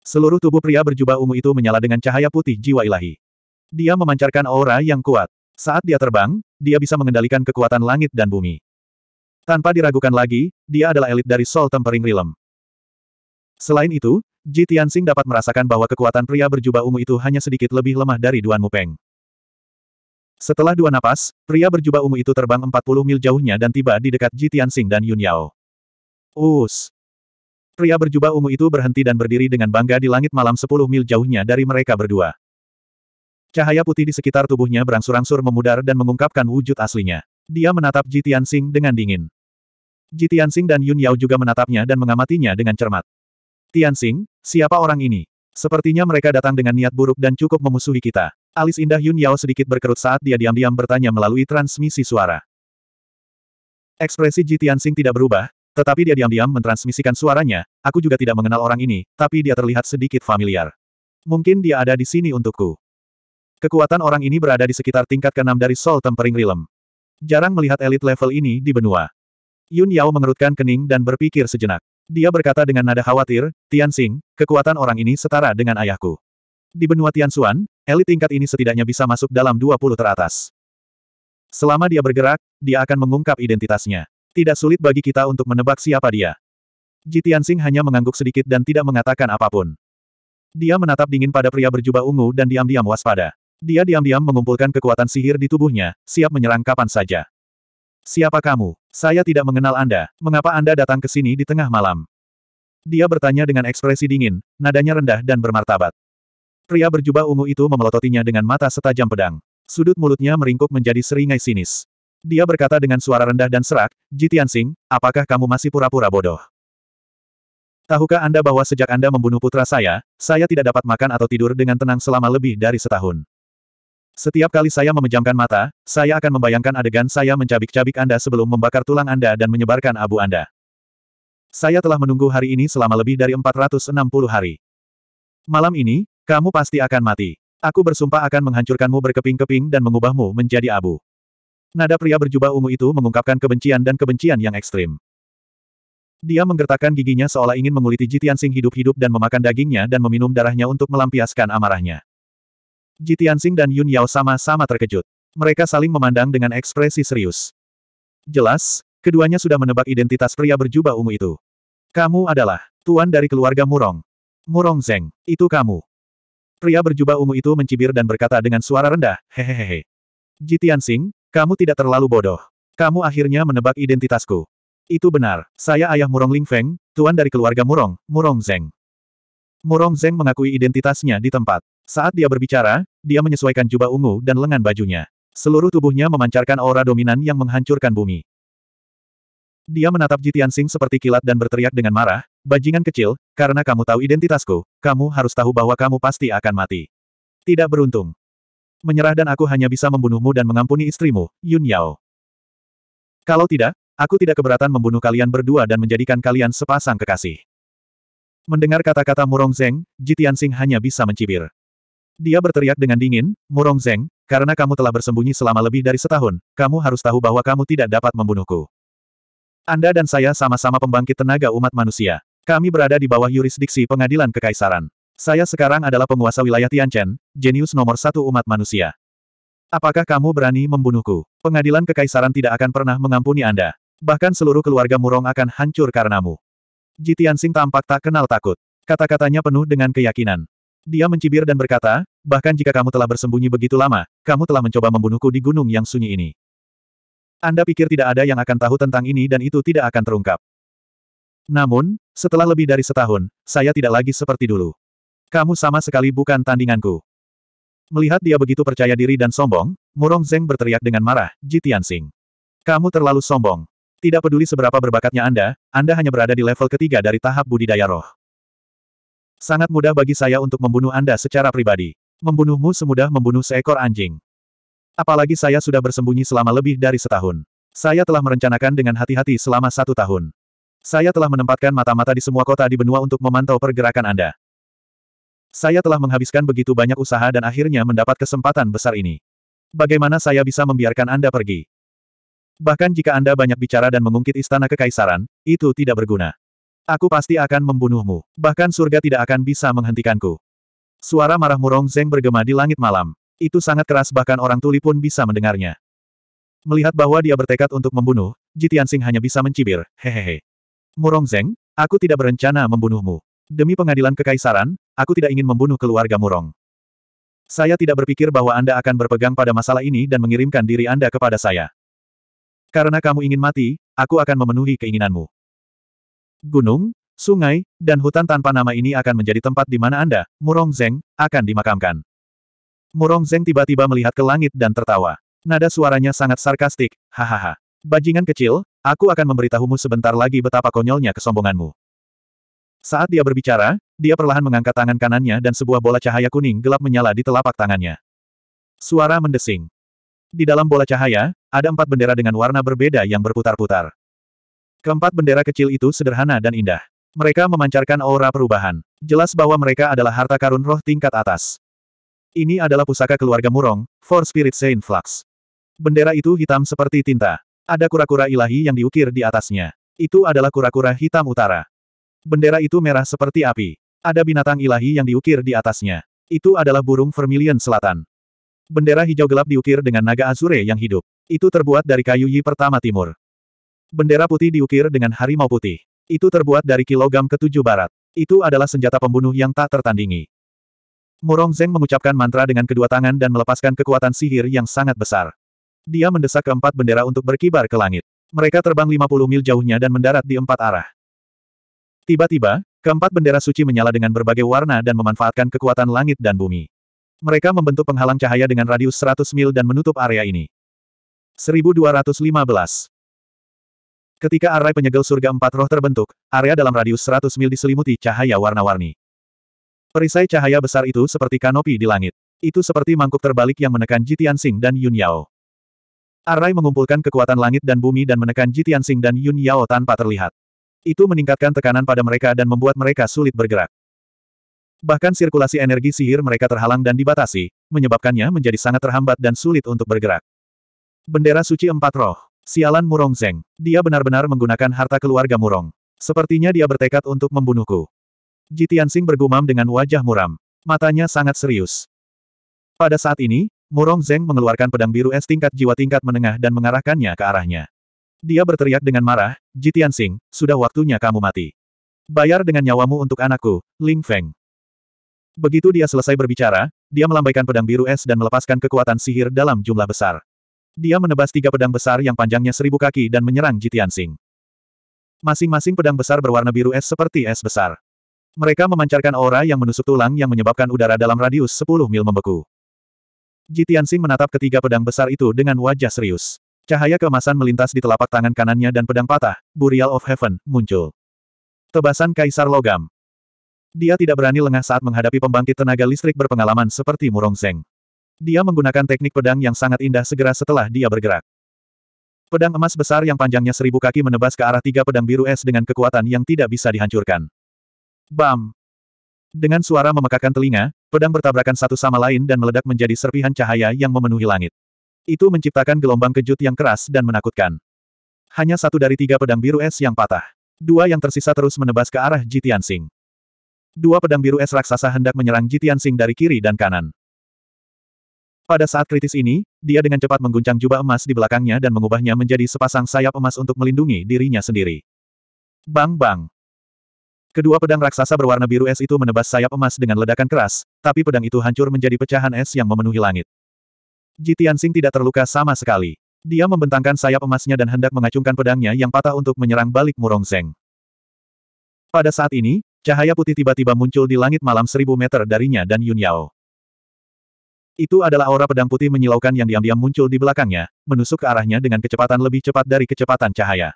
Seluruh tubuh pria berjubah ungu itu menyala dengan cahaya putih jiwa ilahi. Dia memancarkan aura yang kuat. Saat dia terbang, dia bisa mengendalikan kekuatan langit dan bumi. Tanpa diragukan lagi, dia adalah elit dari Sol Tempering Realm. Selain itu, Ji Tianxing dapat merasakan bahwa kekuatan pria berjubah ungu itu hanya sedikit lebih lemah dari Duan Mupeng. Setelah dua napas, pria berjubah ungu itu terbang 40 mil jauhnya dan tiba di dekat Ji Tianxing dan Yun Yao. Us! Pria berjubah ungu itu berhenti dan berdiri dengan bangga di langit malam 10 mil jauhnya dari mereka berdua. Cahaya putih di sekitar tubuhnya berangsur-angsur memudar dan mengungkapkan wujud aslinya. Dia menatap Ji Tianxing dengan dingin. Ji Tianxing dan Yun Yao juga menatapnya dan mengamatinya dengan cermat. Tianxing, siapa orang ini? Sepertinya mereka datang dengan niat buruk dan cukup memusuhi kita. Alis indah Yun Yao sedikit berkerut saat dia diam-diam bertanya melalui transmisi suara. Ekspresi Ji Tianxing tidak berubah, tetapi dia diam-diam mentransmisikan suaranya, aku juga tidak mengenal orang ini, tapi dia terlihat sedikit familiar. Mungkin dia ada di sini untukku. Kekuatan orang ini berada di sekitar tingkat keenam dari Soul Tempering Realm. Jarang melihat elit level ini di benua. Yun Yao mengerutkan kening dan berpikir sejenak. Dia berkata dengan nada khawatir, Tianxing, kekuatan orang ini setara dengan ayahku. Di benua Tianxuan, elit tingkat ini setidaknya bisa masuk dalam 20 teratas. Selama dia bergerak, dia akan mengungkap identitasnya. Tidak sulit bagi kita untuk menebak siapa dia. Ji Xing hanya mengangguk sedikit dan tidak mengatakan apapun. Dia menatap dingin pada pria berjubah ungu dan diam-diam waspada. Dia diam-diam mengumpulkan kekuatan sihir di tubuhnya, siap menyerang kapan saja. Siapa kamu? Saya tidak mengenal Anda, mengapa Anda datang ke sini di tengah malam? Dia bertanya dengan ekspresi dingin, nadanya rendah dan bermartabat. Pria berjubah ungu itu memelototinya dengan mata setajam pedang. Sudut mulutnya meringkuk menjadi seringai sinis. Dia berkata dengan suara rendah dan serak, Jitian Sing, apakah kamu masih pura-pura bodoh? Tahukah Anda bahwa sejak Anda membunuh putra saya, saya tidak dapat makan atau tidur dengan tenang selama lebih dari setahun. Setiap kali saya memejamkan mata, saya akan membayangkan adegan saya mencabik-cabik Anda sebelum membakar tulang Anda dan menyebarkan abu Anda. Saya telah menunggu hari ini selama lebih dari 460 hari. Malam ini, kamu pasti akan mati. Aku bersumpah akan menghancurkanmu berkeping-keping dan mengubahmu menjadi abu. Nada pria berjubah ungu itu mengungkapkan kebencian dan kebencian yang ekstrim. Dia menggertakkan giginya seolah ingin menguliti Jitian Sing hidup-hidup dan memakan dagingnya dan meminum darahnya untuk melampiaskan amarahnya. Ji Tianxing dan Yun Yao sama-sama terkejut. Mereka saling memandang dengan ekspresi serius. Jelas, keduanya sudah menebak identitas pria berjubah ungu itu. Kamu adalah tuan dari keluarga Murong. Murong Zeng, itu kamu. Pria berjubah ungu itu mencibir dan berkata dengan suara rendah, hehehe. Ji Tianxing, kamu tidak terlalu bodoh. Kamu akhirnya menebak identitasku. Itu benar, saya ayah Murong Ling Feng, tuan dari keluarga Murong, Murong Zeng. Murong Zeng mengakui identitasnya di tempat. Saat dia berbicara, dia menyesuaikan jubah ungu dan lengan bajunya. Seluruh tubuhnya memancarkan aura dominan yang menghancurkan bumi. Dia menatap Jitian Sing seperti kilat dan berteriak dengan marah, Bajingan kecil, karena kamu tahu identitasku, kamu harus tahu bahwa kamu pasti akan mati. Tidak beruntung. Menyerah dan aku hanya bisa membunuhmu dan mengampuni istrimu, Yun Yao. Kalau tidak, aku tidak keberatan membunuh kalian berdua dan menjadikan kalian sepasang kekasih. Mendengar kata-kata Murong Zeng, Jitian Sing hanya bisa mencibir. Dia berteriak dengan dingin, Murong Zeng, karena kamu telah bersembunyi selama lebih dari setahun, kamu harus tahu bahwa kamu tidak dapat membunuhku. Anda dan saya sama-sama pembangkit tenaga umat manusia. Kami berada di bawah yurisdiksi pengadilan kekaisaran. Saya sekarang adalah penguasa wilayah Tianchen, jenius nomor satu umat manusia. Apakah kamu berani membunuhku? Pengadilan kekaisaran tidak akan pernah mengampuni Anda. Bahkan seluruh keluarga Murong akan hancur karenamu. Sing tampak tak kenal takut. Kata-katanya penuh dengan keyakinan. Dia mencibir dan berkata, bahkan jika kamu telah bersembunyi begitu lama, kamu telah mencoba membunuhku di gunung yang sunyi ini. Anda pikir tidak ada yang akan tahu tentang ini dan itu tidak akan terungkap. Namun, setelah lebih dari setahun, saya tidak lagi seperti dulu. Kamu sama sekali bukan tandinganku. Melihat dia begitu percaya diri dan sombong, Murong Zeng berteriak dengan marah, Ji Tianxing. Kamu terlalu sombong. Tidak peduli seberapa berbakatnya Anda, Anda hanya berada di level ketiga dari tahap budidaya roh. Sangat mudah bagi saya untuk membunuh Anda secara pribadi. Membunuhmu semudah membunuh seekor anjing. Apalagi saya sudah bersembunyi selama lebih dari setahun. Saya telah merencanakan dengan hati-hati selama satu tahun. Saya telah menempatkan mata-mata di semua kota di benua untuk memantau pergerakan Anda. Saya telah menghabiskan begitu banyak usaha dan akhirnya mendapat kesempatan besar ini. Bagaimana saya bisa membiarkan Anda pergi? Bahkan jika Anda banyak bicara dan mengungkit istana kekaisaran, itu tidak berguna. Aku pasti akan membunuhmu. Bahkan surga tidak akan bisa menghentikanku. Suara marah murong Zeng bergema di langit malam. Itu sangat keras bahkan orang tuli pun bisa mendengarnya. Melihat bahwa dia bertekad untuk membunuh, Jitian Sing hanya bisa mencibir, hehehe. Murong Zeng, aku tidak berencana membunuhmu. Demi pengadilan kekaisaran, aku tidak ingin membunuh keluarga Murong. Saya tidak berpikir bahwa Anda akan berpegang pada masalah ini dan mengirimkan diri Anda kepada saya. Karena kamu ingin mati, aku akan memenuhi keinginanmu gunung, sungai, dan hutan tanpa nama ini akan menjadi tempat di mana Anda, Murong Zeng, akan dimakamkan. Murong Zeng tiba-tiba melihat ke langit dan tertawa. Nada suaranya sangat sarkastik, hahaha. Bajingan kecil, aku akan memberitahumu sebentar lagi betapa konyolnya kesombonganmu. Saat dia berbicara, dia perlahan mengangkat tangan kanannya dan sebuah bola cahaya kuning gelap menyala di telapak tangannya. Suara mendesing. Di dalam bola cahaya, ada empat bendera dengan warna berbeda yang berputar-putar. Keempat bendera kecil itu sederhana dan indah. Mereka memancarkan aura perubahan. Jelas bahwa mereka adalah harta karun roh tingkat atas. Ini adalah pusaka keluarga Murong, Four Spirit Saint Flux. Bendera itu hitam seperti tinta. Ada kura-kura ilahi yang diukir di atasnya. Itu adalah kura-kura hitam utara. Bendera itu merah seperti api. Ada binatang ilahi yang diukir di atasnya. Itu adalah burung vermilion selatan. Bendera hijau gelap diukir dengan naga azure yang hidup. Itu terbuat dari kayu yi pertama timur. Bendera putih diukir dengan harimau putih. Itu terbuat dari kilogram ketujuh barat. Itu adalah senjata pembunuh yang tak tertandingi. Murong Zeng mengucapkan mantra dengan kedua tangan dan melepaskan kekuatan sihir yang sangat besar. Dia mendesak keempat bendera untuk berkibar ke langit. Mereka terbang 50 mil jauhnya dan mendarat di empat arah. Tiba-tiba, keempat bendera suci menyala dengan berbagai warna dan memanfaatkan kekuatan langit dan bumi. Mereka membentuk penghalang cahaya dengan radius 100 mil dan menutup area ini. 1215 Ketika arai penyegel surga empat roh terbentuk, area dalam radius 100 mil diselimuti cahaya warna-warni. Perisai cahaya besar itu seperti kanopi di langit. Itu seperti mangkuk terbalik yang menekan Jitian Sing dan Yun Yao. Arai mengumpulkan kekuatan langit dan bumi dan menekan Jitian Sing dan Yun Yao tanpa terlihat. Itu meningkatkan tekanan pada mereka dan membuat mereka sulit bergerak. Bahkan sirkulasi energi sihir mereka terhalang dan dibatasi, menyebabkannya menjadi sangat terhambat dan sulit untuk bergerak. Bendera suci empat roh Sialan Murong Zeng. Dia benar-benar menggunakan harta keluarga Murong. Sepertinya dia bertekad untuk membunuhku. Jitiansing bergumam dengan wajah muram. Matanya sangat serius. Pada saat ini, Murong Zeng mengeluarkan pedang biru es tingkat jiwa tingkat menengah dan mengarahkannya ke arahnya. Dia berteriak dengan marah, Jitiansing, sudah waktunya kamu mati. Bayar dengan nyawamu untuk anakku, Ling Feng. Begitu dia selesai berbicara, dia melambaikan pedang biru es dan melepaskan kekuatan sihir dalam jumlah besar. Dia menebas tiga pedang besar yang panjangnya seribu kaki dan menyerang Jitian Sing. Masing-masing pedang besar berwarna biru es seperti es besar. Mereka memancarkan aura yang menusuk tulang yang menyebabkan udara dalam radius 10 mil membeku. Jitian Sing menatap ketiga pedang besar itu dengan wajah serius. Cahaya kemasan melintas di telapak tangan kanannya dan pedang patah, Burial of Heaven, muncul. Tebasan Kaisar Logam. Dia tidak berani lengah saat menghadapi pembangkit tenaga listrik berpengalaman seperti Murong Zeng. Dia menggunakan teknik pedang yang sangat indah segera setelah dia bergerak. Pedang emas besar yang panjangnya seribu kaki menebas ke arah tiga pedang biru es dengan kekuatan yang tidak bisa dihancurkan. Bam! Dengan suara memekakan telinga, pedang bertabrakan satu sama lain dan meledak menjadi serpihan cahaya yang memenuhi langit. Itu menciptakan gelombang kejut yang keras dan menakutkan. Hanya satu dari tiga pedang biru es yang patah. Dua yang tersisa terus menebas ke arah Jitian Sing. Dua pedang biru es raksasa hendak menyerang Jitian Sing dari kiri dan kanan. Pada saat kritis ini, dia dengan cepat mengguncang jubah emas di belakangnya dan mengubahnya menjadi sepasang sayap emas untuk melindungi dirinya sendiri. Bang bang. Kedua pedang raksasa berwarna biru es itu menebas sayap emas dengan ledakan keras, tapi pedang itu hancur menjadi pecahan es yang memenuhi langit. Jitian Sing tidak terluka sama sekali. Dia membentangkan sayap emasnya dan hendak mengacungkan pedangnya yang patah untuk menyerang balik Murong Zeng. Pada saat ini, cahaya putih tiba-tiba muncul di langit malam seribu meter darinya dan Yun Yao. Itu adalah aura pedang putih menyilaukan yang diam-diam muncul di belakangnya, menusuk ke arahnya dengan kecepatan lebih cepat dari kecepatan cahaya.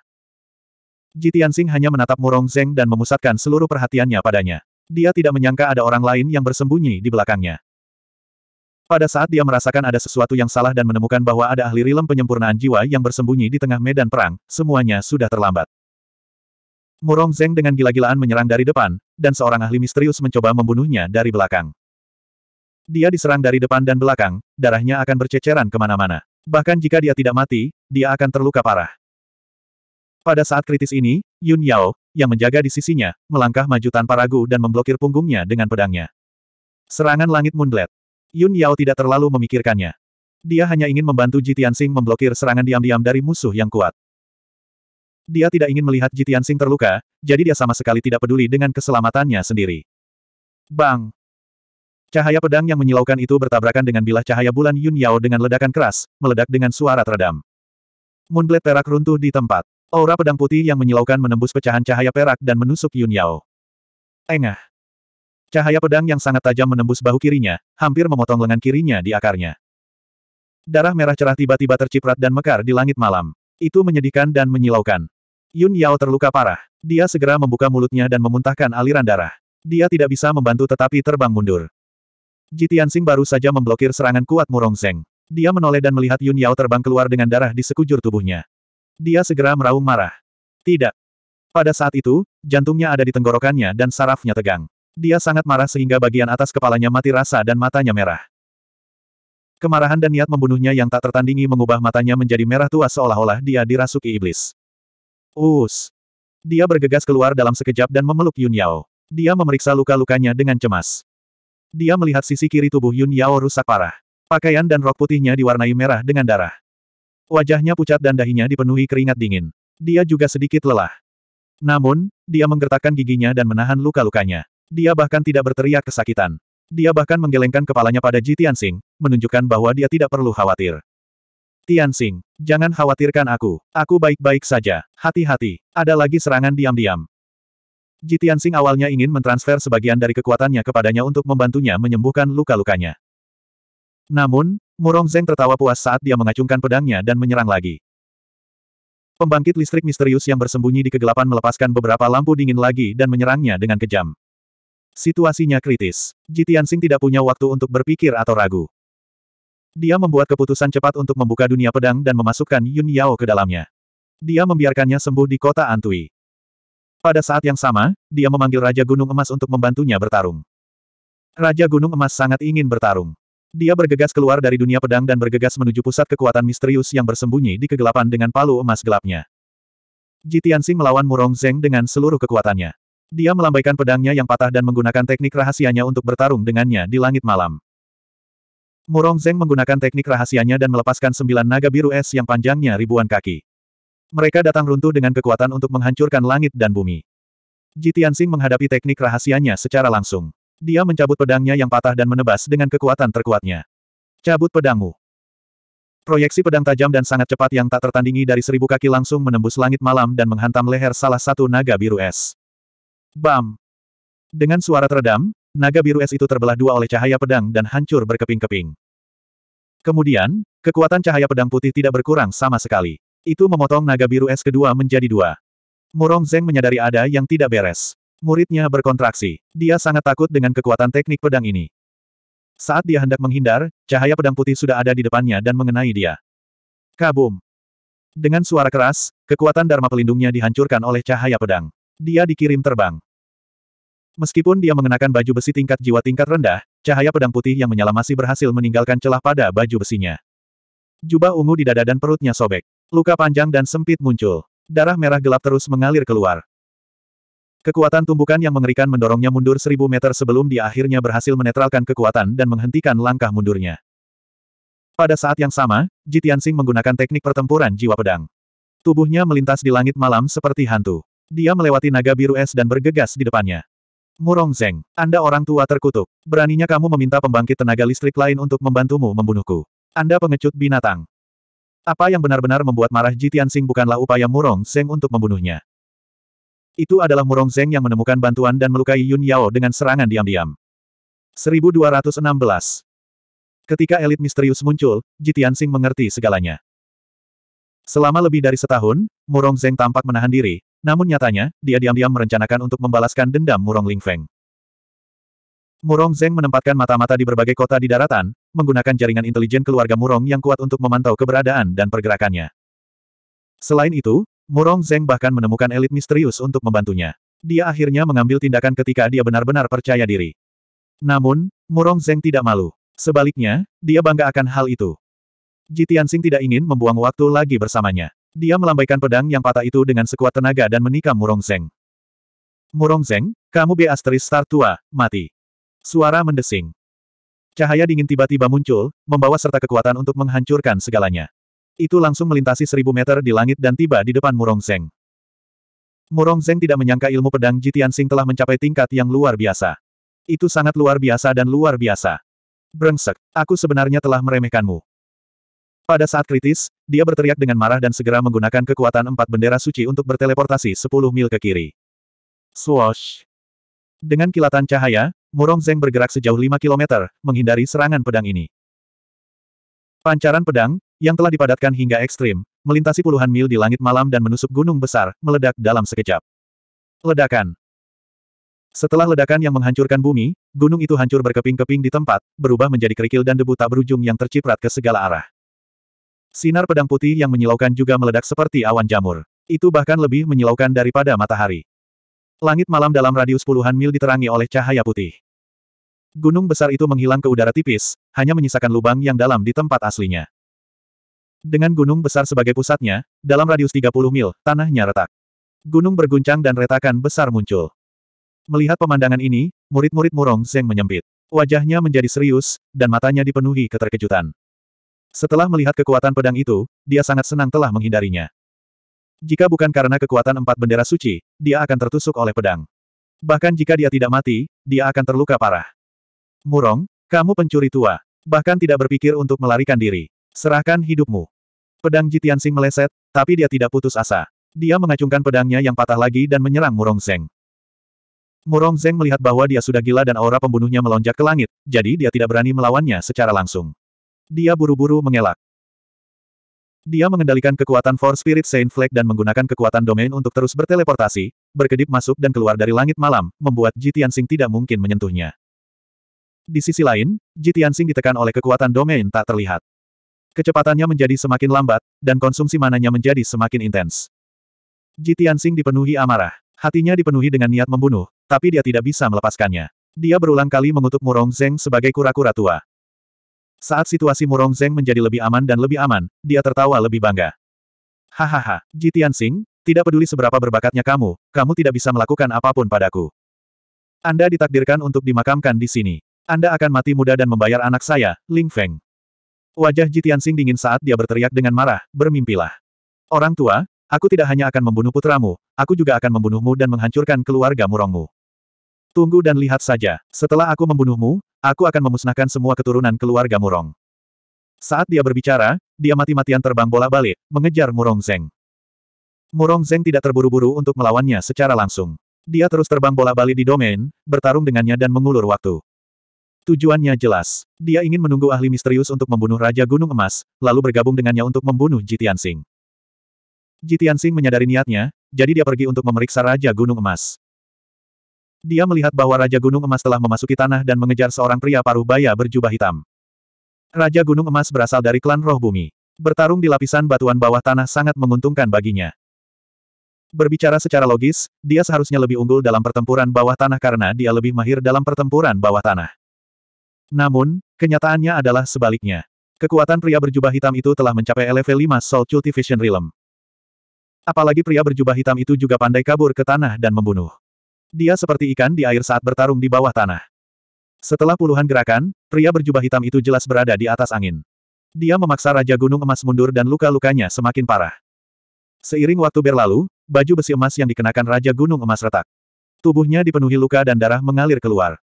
Jitiansing hanya menatap Murong Zeng dan memusatkan seluruh perhatiannya padanya. Dia tidak menyangka ada orang lain yang bersembunyi di belakangnya. Pada saat dia merasakan ada sesuatu yang salah dan menemukan bahwa ada ahli rilem penyempurnaan jiwa yang bersembunyi di tengah medan perang, semuanya sudah terlambat. Murong Zeng dengan gila-gilaan menyerang dari depan, dan seorang ahli misterius mencoba membunuhnya dari belakang. Dia diserang dari depan dan belakang, darahnya akan berceceran kemana-mana. Bahkan jika dia tidak mati, dia akan terluka parah. Pada saat kritis ini, Yun Yao, yang menjaga di sisinya, melangkah maju tanpa ragu dan memblokir punggungnya dengan pedangnya. Serangan langit Moonblade. Yun Yao tidak terlalu memikirkannya. Dia hanya ingin membantu Jitian Sing memblokir serangan diam-diam dari musuh yang kuat. Dia tidak ingin melihat Jitian Sing terluka, jadi dia sama sekali tidak peduli dengan keselamatannya sendiri. Bang! Cahaya pedang yang menyilaukan itu bertabrakan dengan bilah cahaya bulan Yun Yao dengan ledakan keras, meledak dengan suara teredam. Moonblade perak runtuh di tempat. Aura pedang putih yang menyilaukan menembus pecahan cahaya perak dan menusuk Yun Yao. Engah. Cahaya pedang yang sangat tajam menembus bahu kirinya, hampir memotong lengan kirinya di akarnya. Darah merah cerah tiba-tiba terciprat dan mekar di langit malam. Itu menyedihkan dan menyilaukan. Yun Yao terluka parah. Dia segera membuka mulutnya dan memuntahkan aliran darah. Dia tidak bisa membantu tetapi terbang mundur. Jitiansing baru saja memblokir serangan kuat Murong Zeng. Dia menoleh dan melihat Yun Yao terbang keluar dengan darah di sekujur tubuhnya. Dia segera meraung marah. Tidak. Pada saat itu, jantungnya ada di tenggorokannya dan sarafnya tegang. Dia sangat marah sehingga bagian atas kepalanya mati rasa dan matanya merah. Kemarahan dan niat membunuhnya yang tak tertandingi mengubah matanya menjadi merah tua seolah-olah dia dirasuki iblis. Us. Dia bergegas keluar dalam sekejap dan memeluk Yun Yao. Dia memeriksa luka-lukanya dengan cemas. Dia melihat sisi kiri tubuh Yun Yao rusak parah. Pakaian dan rok putihnya diwarnai merah dengan darah. Wajahnya pucat dan dahinya dipenuhi keringat dingin. Dia juga sedikit lelah. Namun, dia menggertakkan giginya dan menahan luka-lukanya. Dia bahkan tidak berteriak kesakitan. Dia bahkan menggelengkan kepalanya pada Ji Tianxing, menunjukkan bahwa dia tidak perlu khawatir. Tianxing, jangan khawatirkan aku. Aku baik-baik saja. Hati-hati, ada lagi serangan diam-diam. Jitian Sing awalnya ingin mentransfer sebagian dari kekuatannya kepadanya untuk membantunya menyembuhkan luka-lukanya. Namun, Murong Zeng tertawa puas saat dia mengacungkan pedangnya dan menyerang lagi. Pembangkit listrik misterius yang bersembunyi di kegelapan melepaskan beberapa lampu dingin lagi dan menyerangnya dengan kejam. Situasinya kritis. Jitian Sing tidak punya waktu untuk berpikir atau ragu. Dia membuat keputusan cepat untuk membuka dunia pedang dan memasukkan Yun Yao ke dalamnya. Dia membiarkannya sembuh di kota Antui. Pada saat yang sama, dia memanggil Raja Gunung Emas untuk membantunya bertarung. Raja Gunung Emas sangat ingin bertarung. Dia bergegas keluar dari dunia pedang dan bergegas menuju pusat kekuatan misterius yang bersembunyi di kegelapan dengan palu emas gelapnya. Jitiansi melawan Murong Zeng dengan seluruh kekuatannya. Dia melambaikan pedangnya yang patah dan menggunakan teknik rahasianya untuk bertarung dengannya di langit malam. Murong Zeng menggunakan teknik rahasianya dan melepaskan sembilan naga biru es yang panjangnya ribuan kaki. Mereka datang runtuh dengan kekuatan untuk menghancurkan langit dan bumi. Jitiansing menghadapi teknik rahasianya secara langsung. Dia mencabut pedangnya yang patah dan menebas dengan kekuatan terkuatnya. Cabut pedangmu. Proyeksi pedang tajam dan sangat cepat yang tak tertandingi dari seribu kaki langsung menembus langit malam dan menghantam leher salah satu naga biru es. Bam! Dengan suara teredam, naga biru es itu terbelah dua oleh cahaya pedang dan hancur berkeping-keping. Kemudian, kekuatan cahaya pedang putih tidak berkurang sama sekali. Itu memotong naga biru es kedua menjadi dua. Murong Zeng menyadari ada yang tidak beres. Muridnya berkontraksi. Dia sangat takut dengan kekuatan teknik pedang ini. Saat dia hendak menghindar, cahaya pedang putih sudah ada di depannya dan mengenai dia. Kabum! Dengan suara keras, kekuatan Dharma pelindungnya dihancurkan oleh cahaya pedang. Dia dikirim terbang. Meskipun dia mengenakan baju besi tingkat jiwa tingkat rendah, cahaya pedang putih yang menyala masih berhasil meninggalkan celah pada baju besinya. Jubah ungu di dada dan perutnya sobek. Luka panjang dan sempit muncul. Darah merah gelap terus mengalir keluar. Kekuatan tumbukan yang mengerikan mendorongnya mundur seribu meter sebelum dia akhirnya berhasil menetralkan kekuatan dan menghentikan langkah mundurnya. Pada saat yang sama, Jitiansing menggunakan teknik pertempuran jiwa pedang. Tubuhnya melintas di langit malam seperti hantu. Dia melewati naga biru es dan bergegas di depannya. Murong Zeng, Anda orang tua terkutuk. Beraninya kamu meminta pembangkit tenaga listrik lain untuk membantumu membunuhku. Anda pengecut binatang. Apa yang benar-benar membuat marah Jitian Sing bukanlah upaya Murong Zeng untuk membunuhnya. Itu adalah Murong Zeng yang menemukan bantuan dan melukai Yun Yao dengan serangan diam-diam. 1216 Ketika elit misterius muncul, Jitian Sing mengerti segalanya. Selama lebih dari setahun, Murong Zeng tampak menahan diri, namun nyatanya, dia diam-diam merencanakan untuk membalaskan dendam Murong Lingfeng. Murong Zeng menempatkan mata-mata di berbagai kota di daratan, menggunakan jaringan intelijen keluarga Murong yang kuat untuk memantau keberadaan dan pergerakannya. Selain itu, Murong Zeng bahkan menemukan elit misterius untuk membantunya. Dia akhirnya mengambil tindakan ketika dia benar-benar percaya diri. Namun, Murong Zeng tidak malu. Sebaliknya, dia bangga akan hal itu. Ji Tianxing tidak ingin membuang waktu lagi bersamanya. Dia melambaikan pedang yang patah itu dengan sekuat tenaga dan menikam Murong Zeng. Murong Zeng, kamu B asteris star tua, mati. Suara mendesing. Cahaya dingin tiba-tiba muncul, membawa serta kekuatan untuk menghancurkan segalanya. Itu langsung melintasi seribu meter di langit dan tiba di depan Murong Zeng. Murong Zeng tidak menyangka ilmu pedang Jitian Sing telah mencapai tingkat yang luar biasa. Itu sangat luar biasa dan luar biasa. Brengsek, aku sebenarnya telah meremehkanmu. Pada saat kritis, dia berteriak dengan marah dan segera menggunakan kekuatan empat bendera suci untuk berteleportasi 10 mil ke kiri. Swoosh! Dengan kilatan cahaya, Murong Zeng bergerak sejauh 5 km, menghindari serangan pedang ini. Pancaran pedang, yang telah dipadatkan hingga ekstrim, melintasi puluhan mil di langit malam dan menusuk gunung besar, meledak dalam sekejap. Ledakan Setelah ledakan yang menghancurkan bumi, gunung itu hancur berkeping-keping di tempat, berubah menjadi kerikil dan debu tak berujung yang terciprat ke segala arah. Sinar pedang putih yang menyilaukan juga meledak seperti awan jamur. Itu bahkan lebih menyilaukan daripada matahari. Langit malam dalam radius puluhan mil diterangi oleh cahaya putih. Gunung besar itu menghilang ke udara tipis, hanya menyisakan lubang yang dalam di tempat aslinya. Dengan gunung besar sebagai pusatnya, dalam radius 30 mil, tanahnya retak. Gunung berguncang dan retakan besar muncul. Melihat pemandangan ini, murid-murid Murong Zeng menyempit. Wajahnya menjadi serius, dan matanya dipenuhi keterkejutan. Setelah melihat kekuatan pedang itu, dia sangat senang telah menghindarinya. Jika bukan karena kekuatan empat bendera suci, dia akan tertusuk oleh pedang. Bahkan jika dia tidak mati, dia akan terluka parah. Murong, kamu pencuri tua. Bahkan tidak berpikir untuk melarikan diri. Serahkan hidupmu. Pedang Jitian Jitiansing meleset, tapi dia tidak putus asa. Dia mengacungkan pedangnya yang patah lagi dan menyerang Murong Zeng. Murong Zeng melihat bahwa dia sudah gila dan aura pembunuhnya melonjak ke langit, jadi dia tidak berani melawannya secara langsung. Dia buru-buru mengelak. Dia mengendalikan kekuatan Four Spirit Saint Flag dan menggunakan kekuatan domain untuk terus berteleportasi, berkedip masuk dan keluar dari langit malam, membuat Jitiansing tidak mungkin menyentuhnya. Di sisi lain, Jitiansing ditekan oleh kekuatan domain tak terlihat. Kecepatannya menjadi semakin lambat, dan konsumsi mananya menjadi semakin intens. Jitiansing dipenuhi amarah. Hatinya dipenuhi dengan niat membunuh, tapi dia tidak bisa melepaskannya. Dia berulang kali mengutuk Murong Zeng sebagai kura-kura tua. Saat situasi Murong Zeng menjadi lebih aman dan lebih aman, dia tertawa lebih bangga. Hahaha, Ji Sing, tidak peduli seberapa berbakatnya kamu, kamu tidak bisa melakukan apapun padaku. Anda ditakdirkan untuk dimakamkan di sini. Anda akan mati muda dan membayar anak saya, Ling Feng. Wajah Ji Sing dingin saat dia berteriak dengan marah, bermimpilah. Orang tua, aku tidak hanya akan membunuh putramu, aku juga akan membunuhmu dan menghancurkan keluarga murongmu. Tunggu dan lihat saja, setelah aku membunuhmu, aku akan memusnahkan semua keturunan keluarga Murong. Saat dia berbicara, dia mati-matian terbang bola-balik, mengejar Murong Zeng. Murong Zeng tidak terburu-buru untuk melawannya secara langsung. Dia terus terbang bola-balik di domain, bertarung dengannya dan mengulur waktu. Tujuannya jelas. Dia ingin menunggu ahli misterius untuk membunuh Raja Gunung Emas, lalu bergabung dengannya untuk membunuh Jitian Singh. Jitian Singh menyadari niatnya, jadi dia pergi untuk memeriksa Raja Gunung Emas. Dia melihat bahwa Raja Gunung Emas telah memasuki tanah dan mengejar seorang pria paruh baya berjubah hitam. Raja Gunung Emas berasal dari klan roh bumi. Bertarung di lapisan batuan bawah tanah sangat menguntungkan baginya. Berbicara secara logis, dia seharusnya lebih unggul dalam pertempuran bawah tanah karena dia lebih mahir dalam pertempuran bawah tanah. Namun, kenyataannya adalah sebaliknya. Kekuatan pria berjubah hitam itu telah mencapai level 5 Soul Cultivation Realm. Apalagi pria berjubah hitam itu juga pandai kabur ke tanah dan membunuh. Dia seperti ikan di air saat bertarung di bawah tanah. Setelah puluhan gerakan, pria berjubah hitam itu jelas berada di atas angin. Dia memaksa Raja Gunung Emas mundur dan luka-lukanya semakin parah. Seiring waktu berlalu, baju besi emas yang dikenakan Raja Gunung Emas retak. Tubuhnya dipenuhi luka dan darah mengalir keluar.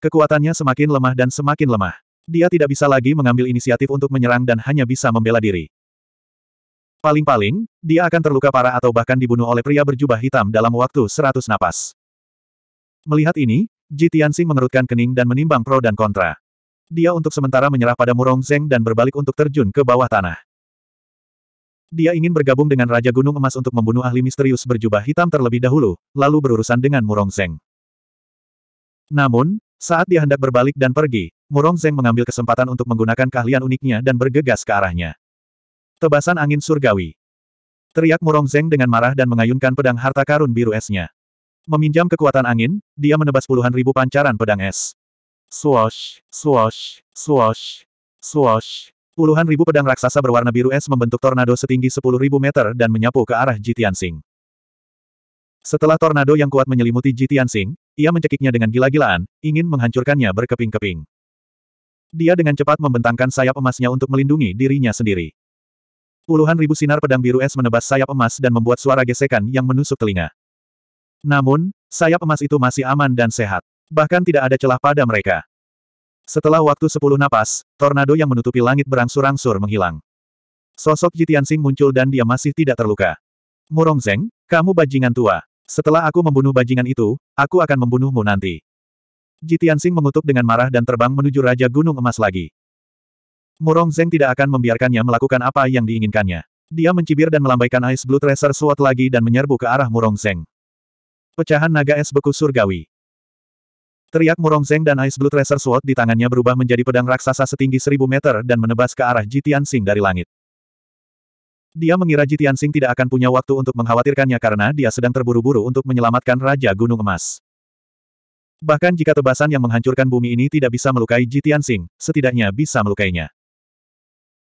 Kekuatannya semakin lemah dan semakin lemah. Dia tidak bisa lagi mengambil inisiatif untuk menyerang dan hanya bisa membela diri. Paling-paling, dia akan terluka parah atau bahkan dibunuh oleh pria berjubah hitam dalam waktu seratus napas. Melihat ini, Ji Tianxing mengerutkan kening dan menimbang pro dan kontra. Dia untuk sementara menyerah pada Murong Zeng dan berbalik untuk terjun ke bawah tanah. Dia ingin bergabung dengan Raja Gunung Emas untuk membunuh ahli misterius berjubah hitam terlebih dahulu, lalu berurusan dengan Murong Zeng. Namun, saat dia hendak berbalik dan pergi, Murong Zeng mengambil kesempatan untuk menggunakan keahlian uniknya dan bergegas ke arahnya. Tebasan angin surgawi. Teriak Murong Zeng dengan marah dan mengayunkan pedang harta karun biru esnya. Meminjam kekuatan angin, dia menebas puluhan ribu pancaran pedang es. Swash, swash, swash, swash. Puluhan ribu pedang raksasa berwarna biru es membentuk tornado setinggi sepuluh ribu meter dan menyapu ke arah Jitiansing. Setelah tornado yang kuat menyelimuti Jitiansing, ia mencekiknya dengan gila-gilaan, ingin menghancurkannya berkeping-keping. Dia dengan cepat membentangkan sayap emasnya untuk melindungi dirinya sendiri. Puluhan ribu sinar pedang biru es menebas sayap emas dan membuat suara gesekan yang menusuk telinga. Namun, sayap emas itu masih aman dan sehat. Bahkan tidak ada celah pada mereka. Setelah waktu sepuluh napas, tornado yang menutupi langit berangsur-angsur menghilang. Sosok Jitiansing muncul dan dia masih tidak terluka. Murong Zeng, kamu bajingan tua. Setelah aku membunuh bajingan itu, aku akan membunuhmu nanti. Jitiansing mengutuk dengan marah dan terbang menuju Raja Gunung Emas lagi. Murong Zeng tidak akan membiarkannya melakukan apa yang diinginkannya. Dia mencibir dan melambaikan Ice Blue Tracer Sword lagi dan menyerbu ke arah Murong Zeng. Pecahan naga es beku surgawi. Teriak Murong Zeng dan Ice Blue Tracer Sword di tangannya berubah menjadi pedang raksasa setinggi seribu meter dan menebas ke arah Jitian Sing dari langit. Dia mengira Jitian Sing tidak akan punya waktu untuk mengkhawatirkannya karena dia sedang terburu-buru untuk menyelamatkan Raja Gunung Emas. Bahkan jika tebasan yang menghancurkan bumi ini tidak bisa melukai Jitian Sing, setidaknya bisa melukainya.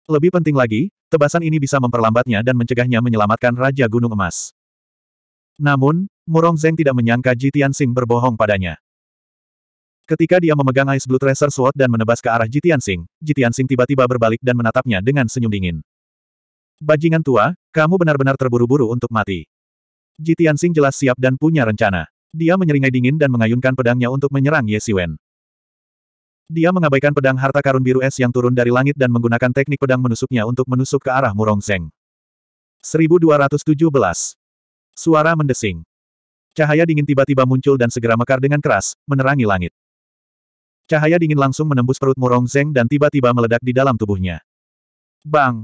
Lebih penting lagi, tebasan ini bisa memperlambatnya dan mencegahnya menyelamatkan Raja Gunung Emas. Namun, Murong Zeng tidak menyangka Ji Tianxing berbohong padanya. Ketika dia memegang Ice Blue Tracer Sword dan menebas ke arah Jitian Sing, Jitian Sing tiba-tiba berbalik dan menatapnya dengan senyum dingin. Bajingan tua, kamu benar-benar terburu-buru untuk mati. Jitian Sing jelas siap dan punya rencana. Dia menyeringai dingin dan mengayunkan pedangnya untuk menyerang Ye Siwen. Dia mengabaikan pedang harta karun biru es yang turun dari langit dan menggunakan teknik pedang menusuknya untuk menusuk ke arah Murong Zeng. 1217 Suara mendesing. Cahaya dingin tiba-tiba muncul dan segera mekar dengan keras, menerangi langit. Cahaya dingin langsung menembus perut Murong Zeng dan tiba-tiba meledak di dalam tubuhnya. Bang!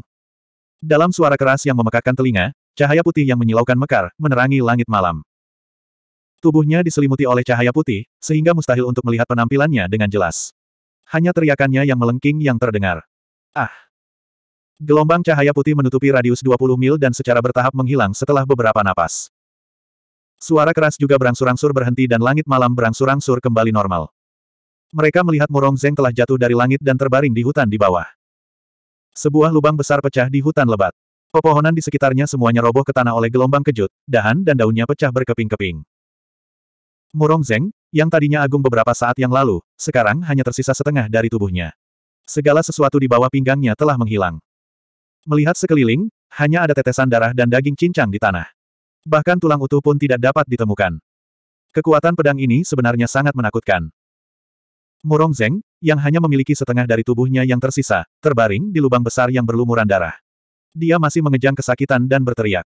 Dalam suara keras yang memekakkan telinga, cahaya putih yang menyilaukan mekar, menerangi langit malam. Tubuhnya diselimuti oleh cahaya putih, sehingga mustahil untuk melihat penampilannya dengan jelas. Hanya teriakannya yang melengking yang terdengar. Ah! Gelombang cahaya putih menutupi radius 20 mil dan secara bertahap menghilang setelah beberapa napas. Suara keras juga berangsur-angsur berhenti dan langit malam berangsur-angsur kembali normal. Mereka melihat Murong Zeng telah jatuh dari langit dan terbaring di hutan di bawah. Sebuah lubang besar pecah di hutan lebat. Pepohonan di sekitarnya semuanya roboh ke tanah oleh gelombang kejut, dahan dan daunnya pecah berkeping-keping. Murong Zeng, yang tadinya agung beberapa saat yang lalu, sekarang hanya tersisa setengah dari tubuhnya. Segala sesuatu di bawah pinggangnya telah menghilang. Melihat sekeliling, hanya ada tetesan darah dan daging cincang di tanah. Bahkan tulang utuh pun tidak dapat ditemukan. Kekuatan pedang ini sebenarnya sangat menakutkan. Murong Zeng, yang hanya memiliki setengah dari tubuhnya yang tersisa, terbaring di lubang besar yang berlumuran darah. Dia masih mengejang kesakitan dan berteriak.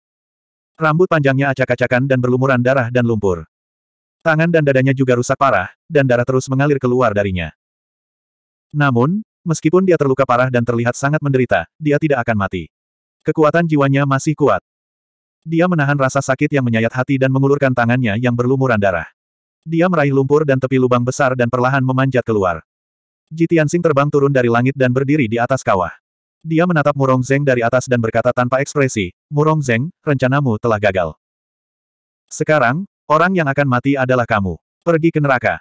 Rambut panjangnya acak-acakan dan berlumuran darah dan lumpur. Tangan dan dadanya juga rusak parah, dan darah terus mengalir keluar darinya. Namun, Meskipun dia terluka parah dan terlihat sangat menderita, dia tidak akan mati. Kekuatan jiwanya masih kuat. Dia menahan rasa sakit yang menyayat hati dan mengulurkan tangannya yang berlumuran darah. Dia meraih lumpur dan tepi lubang besar dan perlahan memanjat keluar. Jitiansing terbang turun dari langit dan berdiri di atas kawah. Dia menatap Murong Zeng dari atas dan berkata tanpa ekspresi, Murong Zeng, rencanamu telah gagal. Sekarang, orang yang akan mati adalah kamu. Pergi ke neraka.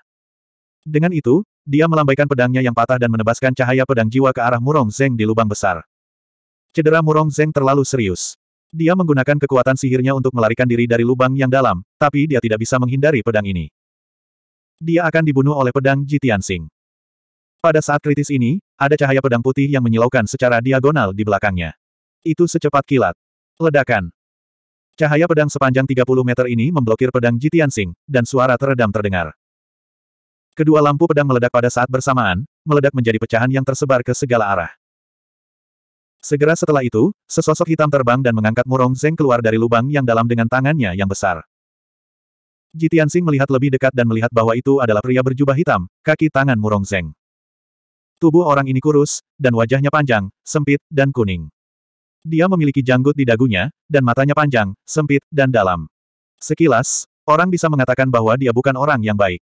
Dengan itu, dia melambaikan pedangnya yang patah dan menebaskan cahaya pedang jiwa ke arah Murong Zeng di lubang besar. Cedera Murong Zeng terlalu serius. Dia menggunakan kekuatan sihirnya untuk melarikan diri dari lubang yang dalam, tapi dia tidak bisa menghindari pedang ini. Dia akan dibunuh oleh pedang Jitian Sing. Pada saat kritis ini, ada cahaya pedang putih yang menyilaukan secara diagonal di belakangnya. Itu secepat kilat. Ledakan. Cahaya pedang sepanjang 30 meter ini memblokir pedang Jitian Sing, dan suara teredam terdengar. Kedua lampu pedang meledak pada saat bersamaan, meledak menjadi pecahan yang tersebar ke segala arah. Segera setelah itu, sesosok hitam terbang dan mengangkat Murong Zeng keluar dari lubang yang dalam dengan tangannya yang besar. Jitiansing melihat lebih dekat dan melihat bahwa itu adalah pria berjubah hitam, kaki tangan Murong Zeng. Tubuh orang ini kurus, dan wajahnya panjang, sempit, dan kuning. Dia memiliki janggut di dagunya, dan matanya panjang, sempit, dan dalam. Sekilas, orang bisa mengatakan bahwa dia bukan orang yang baik.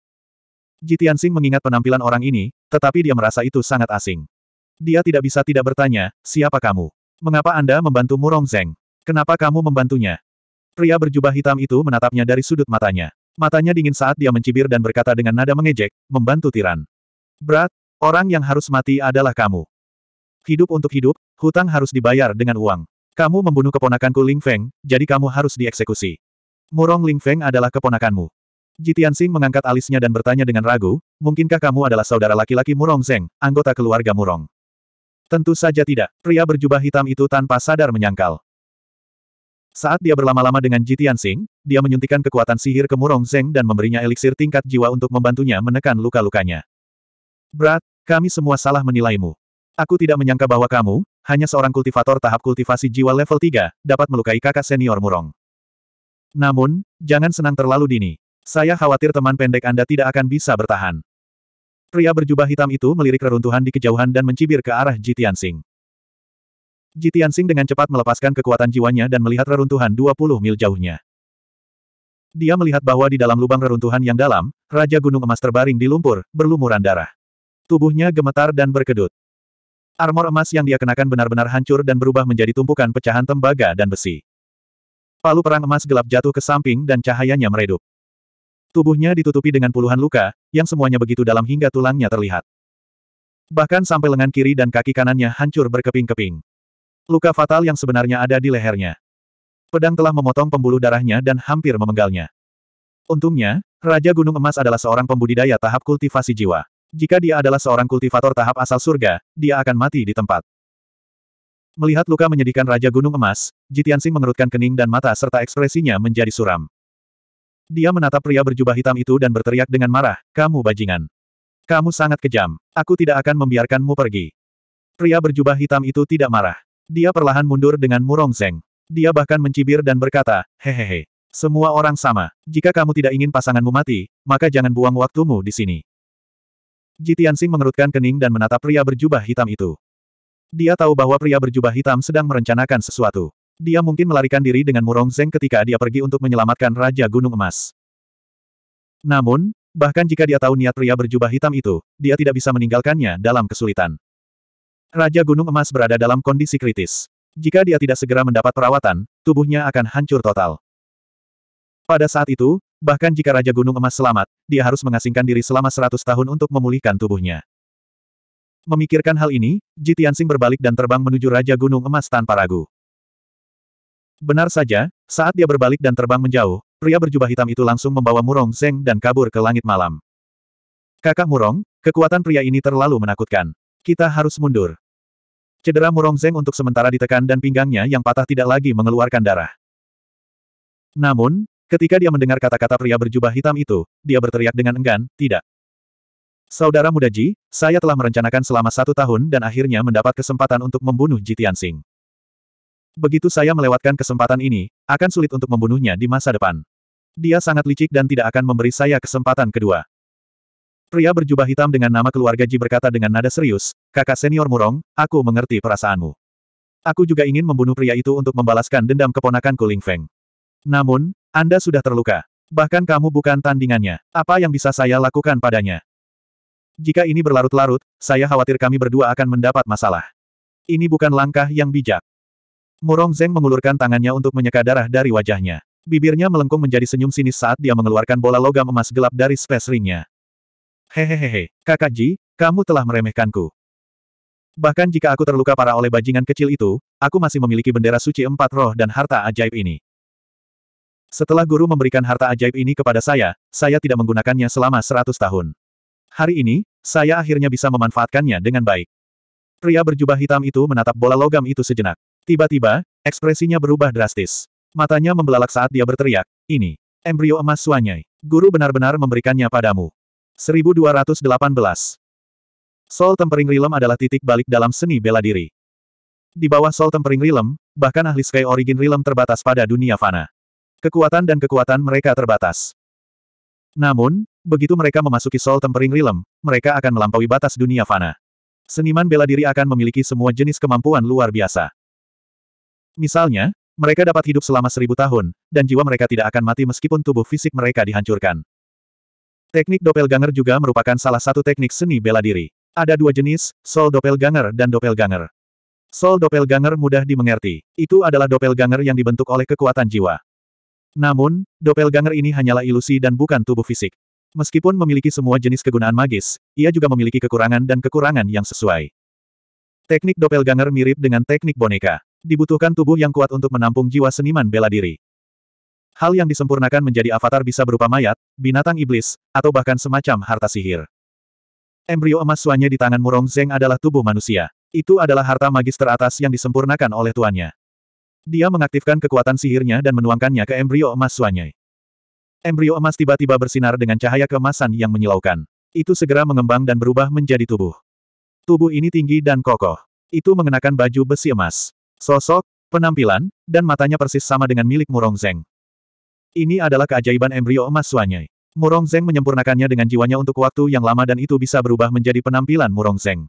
Jitian Sing mengingat penampilan orang ini, tetapi dia merasa itu sangat asing. Dia tidak bisa tidak bertanya, siapa kamu? Mengapa Anda membantu Murong Zeng? Kenapa kamu membantunya? Pria berjubah hitam itu menatapnya dari sudut matanya. Matanya dingin saat dia mencibir dan berkata dengan nada mengejek, membantu tiran. Berat, orang yang harus mati adalah kamu. Hidup untuk hidup, hutang harus dibayar dengan uang. Kamu membunuh keponakanku Ling Feng, jadi kamu harus dieksekusi. Murong Ling Feng adalah keponakanmu. Jitian Sing mengangkat alisnya dan bertanya dengan ragu, mungkinkah kamu adalah saudara laki-laki Murong Zeng, anggota keluarga Murong? Tentu saja tidak, pria berjubah hitam itu tanpa sadar menyangkal. Saat dia berlama-lama dengan Jitian Sing, dia menyuntikkan kekuatan sihir ke Murong Zeng dan memberinya eliksir tingkat jiwa untuk membantunya menekan luka-lukanya. Berat, kami semua salah menilaimu. Aku tidak menyangka bahwa kamu, hanya seorang kultivator tahap kultivasi jiwa level 3, dapat melukai kakak senior Murong. Namun, jangan senang terlalu dini. Saya khawatir teman pendek Anda tidak akan bisa bertahan. Pria berjubah hitam itu melirik reruntuhan di kejauhan dan mencibir ke arah Jitian Sing. Jitian Sing dengan cepat melepaskan kekuatan jiwanya dan melihat reruntuhan 20 mil jauhnya. Dia melihat bahwa di dalam lubang reruntuhan yang dalam, Raja Gunung Emas terbaring di lumpur, berlumuran darah. Tubuhnya gemetar dan berkedut. Armor emas yang dia kenakan benar-benar hancur dan berubah menjadi tumpukan pecahan tembaga dan besi. Palu perang emas gelap jatuh ke samping dan cahayanya meredup. Tubuhnya ditutupi dengan puluhan luka, yang semuanya begitu dalam hingga tulangnya terlihat. Bahkan sampai lengan kiri dan kaki kanannya hancur berkeping-keping. Luka fatal yang sebenarnya ada di lehernya. Pedang telah memotong pembuluh darahnya dan hampir memenggalnya. Untungnya, Raja Gunung Emas adalah seorang pembudidaya tahap kultivasi jiwa. Jika dia adalah seorang kultivator tahap asal surga, dia akan mati di tempat. Melihat luka menyedihkan Raja Gunung Emas, Jitiansing mengerutkan kening dan mata serta ekspresinya menjadi suram. Dia menatap pria berjubah hitam itu dan berteriak dengan marah, kamu bajingan. Kamu sangat kejam. Aku tidak akan membiarkanmu pergi. Pria berjubah hitam itu tidak marah. Dia perlahan mundur dengan seng. Dia bahkan mencibir dan berkata, hehehe. Semua orang sama. Jika kamu tidak ingin pasanganmu mati, maka jangan buang waktumu di sini. Jitiansing mengerutkan kening dan menatap pria berjubah hitam itu. Dia tahu bahwa pria berjubah hitam sedang merencanakan sesuatu. Dia mungkin melarikan diri dengan Murong Zeng ketika dia pergi untuk menyelamatkan Raja Gunung Emas. Namun, bahkan jika dia tahu niat pria berjubah hitam itu, dia tidak bisa meninggalkannya dalam kesulitan. Raja Gunung Emas berada dalam kondisi kritis. Jika dia tidak segera mendapat perawatan, tubuhnya akan hancur total. Pada saat itu, bahkan jika Raja Gunung Emas selamat, dia harus mengasingkan diri selama 100 tahun untuk memulihkan tubuhnya. Memikirkan hal ini, Jitiansing berbalik dan terbang menuju Raja Gunung Emas tanpa ragu. Benar saja, saat dia berbalik dan terbang menjauh, pria berjubah hitam itu langsung membawa Murong Zeng dan kabur ke langit malam. Kakak Murong, kekuatan pria ini terlalu menakutkan. Kita harus mundur. Cedera Murong Zeng untuk sementara ditekan dan pinggangnya yang patah tidak lagi mengeluarkan darah. Namun, ketika dia mendengar kata-kata pria berjubah hitam itu, dia berteriak dengan enggan, tidak. Saudara muda Ji, saya telah merencanakan selama satu tahun dan akhirnya mendapat kesempatan untuk membunuh Jitian Sing. Begitu saya melewatkan kesempatan ini, akan sulit untuk membunuhnya di masa depan. Dia sangat licik dan tidak akan memberi saya kesempatan kedua. Pria berjubah hitam dengan nama keluarga Ji berkata dengan nada serius, kakak senior Murong, aku mengerti perasaanmu. Aku juga ingin membunuh pria itu untuk membalaskan dendam keponakanku Ling Feng. Namun, Anda sudah terluka. Bahkan kamu bukan tandingannya. Apa yang bisa saya lakukan padanya? Jika ini berlarut-larut, saya khawatir kami berdua akan mendapat masalah. Ini bukan langkah yang bijak. Murong Zeng mengulurkan tangannya untuk menyeka darah dari wajahnya. Bibirnya melengkung menjadi senyum sinis saat dia mengeluarkan bola logam emas gelap dari space ringnya. Hehehehe, kakak Ji, kamu telah meremehkanku. Bahkan jika aku terluka parah oleh bajingan kecil itu, aku masih memiliki bendera suci empat roh dan harta ajaib ini. Setelah guru memberikan harta ajaib ini kepada saya, saya tidak menggunakannya selama seratus tahun. Hari ini, saya akhirnya bisa memanfaatkannya dengan baik. Pria berjubah hitam itu menatap bola logam itu sejenak. Tiba-tiba, ekspresinya berubah drastis. Matanya membelalak saat dia berteriak, ini, embrio emas suanyai. Guru benar-benar memberikannya padamu. 1218 Soul Tempering Realm adalah titik balik dalam seni bela diri. Di bawah Soul Tempering Realm, bahkan ahli Sky Origin Realm terbatas pada dunia fana. Kekuatan dan kekuatan mereka terbatas. Namun, begitu mereka memasuki Soul Tempering Realm, mereka akan melampaui batas dunia fana. Seniman bela diri akan memiliki semua jenis kemampuan luar biasa. Misalnya, mereka dapat hidup selama seribu tahun, dan jiwa mereka tidak akan mati meskipun tubuh fisik mereka dihancurkan. Teknik doppelganger juga merupakan salah satu teknik seni bela diri. Ada dua jenis, soul doppelganger dan doppelganger. Soul doppelganger mudah dimengerti. Itu adalah doppelganger yang dibentuk oleh kekuatan jiwa. Namun, doppelganger ini hanyalah ilusi dan bukan tubuh fisik. Meskipun memiliki semua jenis kegunaan magis, ia juga memiliki kekurangan dan kekurangan yang sesuai. Teknik doppelganger mirip dengan teknik boneka. Dibutuhkan tubuh yang kuat untuk menampung jiwa seniman bela diri. Hal yang disempurnakan menjadi avatar bisa berupa mayat, binatang iblis, atau bahkan semacam harta sihir. Embrio emas suanya di tangan Murong Zeng adalah tubuh manusia. Itu adalah harta magis teratas yang disempurnakan oleh tuannya. Dia mengaktifkan kekuatan sihirnya dan menuangkannya ke embrio emas suanya. Embrio emas tiba-tiba bersinar dengan cahaya kemasan yang menyilaukan. Itu segera mengembang dan berubah menjadi tubuh. Tubuh ini tinggi dan kokoh. Itu mengenakan baju besi emas. Sosok, penampilan, dan matanya persis sama dengan milik Murong Zeng. Ini adalah keajaiban embrio emas Suanyai. Murong Zeng menyempurnakannya dengan jiwanya untuk waktu yang lama dan itu bisa berubah menjadi penampilan Murong Zeng.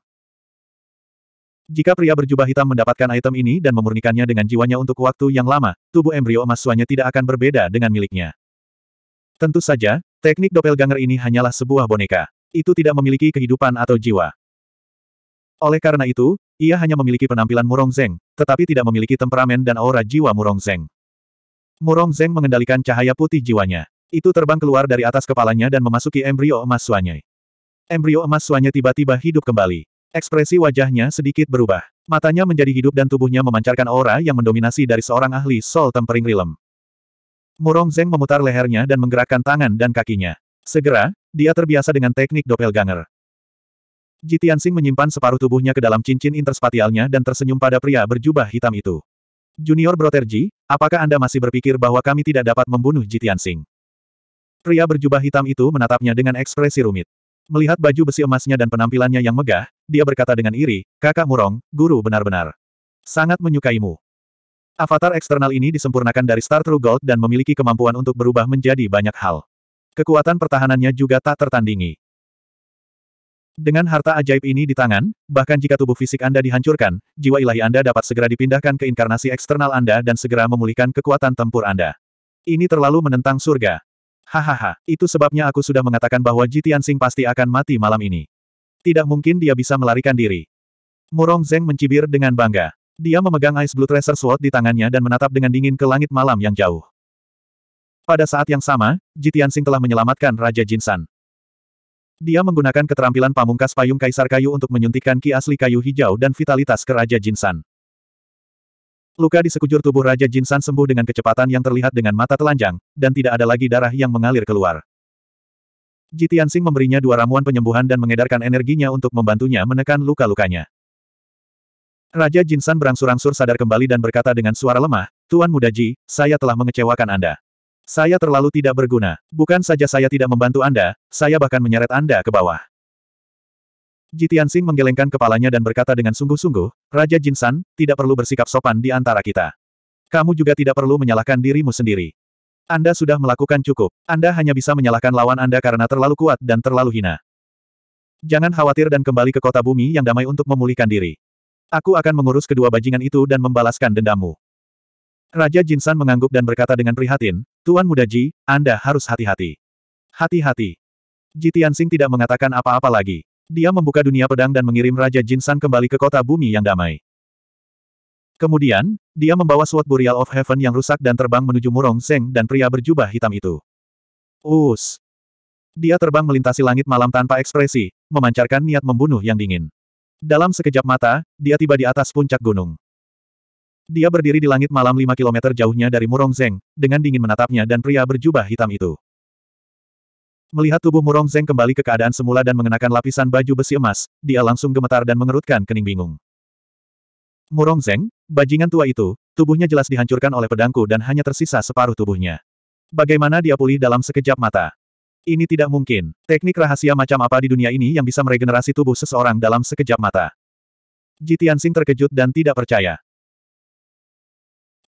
Jika pria berjubah hitam mendapatkan item ini dan memurnikannya dengan jiwanya untuk waktu yang lama, tubuh embrio emas Suanya tidak akan berbeda dengan miliknya. Tentu saja, teknik doppelganger ini hanyalah sebuah boneka. Itu tidak memiliki kehidupan atau jiwa. Oleh karena itu, ia hanya memiliki penampilan Murong Zeng, tetapi tidak memiliki temperamen dan aura jiwa Murong Zeng. Murong Zeng mengendalikan cahaya putih jiwanya. Itu terbang keluar dari atas kepalanya dan memasuki embrio emas suanya. Embrio emas suanya tiba-tiba hidup kembali. Ekspresi wajahnya sedikit berubah. Matanya menjadi hidup dan tubuhnya memancarkan aura yang mendominasi dari seorang ahli sol Tempering rilem. Murong Zeng memutar lehernya dan menggerakkan tangan dan kakinya. Segera, dia terbiasa dengan teknik doppelganger. Jitian Sing menyimpan separuh tubuhnya ke dalam cincin interspatialnya dan tersenyum pada pria berjubah hitam itu. Junior Broterji, apakah Anda masih berpikir bahwa kami tidak dapat membunuh Jitian Sing? Pria berjubah hitam itu menatapnya dengan ekspresi rumit. Melihat baju besi emasnya dan penampilannya yang megah, dia berkata dengan iri, kakak murong, guru benar-benar. Sangat menyukaimu. Avatar eksternal ini disempurnakan dari Star True Gold dan memiliki kemampuan untuk berubah menjadi banyak hal. Kekuatan pertahanannya juga tak tertandingi. Dengan harta ajaib ini di tangan, bahkan jika tubuh fisik Anda dihancurkan, jiwa ilahi Anda dapat segera dipindahkan ke inkarnasi eksternal Anda dan segera memulihkan kekuatan tempur Anda. Ini terlalu menentang surga. Hahaha, itu sebabnya aku sudah mengatakan bahwa Jitian Sing pasti akan mati malam ini. Tidak mungkin dia bisa melarikan diri. Murong Zeng mencibir dengan bangga. Dia memegang Ice Blue Tracer Sword di tangannya dan menatap dengan dingin ke langit malam yang jauh. Pada saat yang sama, Jitian Sing telah menyelamatkan Raja Jinsan. Dia menggunakan keterampilan pamungkas payung kaisar kayu untuk menyuntikkan ki asli kayu hijau dan vitalitas ke Raja Jinsan. Luka di sekujur tubuh Raja Jinsan sembuh dengan kecepatan yang terlihat dengan mata telanjang, dan tidak ada lagi darah yang mengalir keluar. Ji Tianxing memberinya dua ramuan penyembuhan dan mengedarkan energinya untuk membantunya menekan luka-lukanya. Raja Jinsan berangsur-angsur sadar kembali dan berkata dengan suara lemah, Tuan Muda Ji, saya telah mengecewakan Anda. Saya terlalu tidak berguna. Bukan saja saya tidak membantu Anda, saya bahkan menyeret Anda ke bawah. Jitian Sing menggelengkan kepalanya dan berkata dengan sungguh-sungguh, Raja Jin San, tidak perlu bersikap sopan di antara kita. Kamu juga tidak perlu menyalahkan dirimu sendiri. Anda sudah melakukan cukup. Anda hanya bisa menyalahkan lawan Anda karena terlalu kuat dan terlalu hina. Jangan khawatir dan kembali ke kota bumi yang damai untuk memulihkan diri. Aku akan mengurus kedua bajingan itu dan membalaskan dendammu. Raja Jinsan mengangguk dan berkata dengan prihatin, Tuan Muda Ji, Anda harus hati-hati. Hati-hati. Ji Tianxing tidak mengatakan apa-apa lagi. Dia membuka dunia pedang dan mengirim Raja Jinsan kembali ke kota bumi yang damai. Kemudian, dia membawa Sword Burial of Heaven yang rusak dan terbang menuju Murong Zeng dan pria berjubah hitam itu. Us! Dia terbang melintasi langit malam tanpa ekspresi, memancarkan niat membunuh yang dingin. Dalam sekejap mata, dia tiba di atas puncak gunung. Dia berdiri di langit malam lima kilometer jauhnya dari Murong Zeng, dengan dingin menatapnya dan pria berjubah hitam itu. Melihat tubuh Murong Zeng kembali ke keadaan semula dan mengenakan lapisan baju besi emas, dia langsung gemetar dan mengerutkan kening bingung. Murong Zeng, bajingan tua itu, tubuhnya jelas dihancurkan oleh pedangku dan hanya tersisa separuh tubuhnya. Bagaimana dia pulih dalam sekejap mata? Ini tidak mungkin. Teknik rahasia macam apa di dunia ini yang bisa meregenerasi tubuh seseorang dalam sekejap mata? Jitiansing terkejut dan tidak percaya.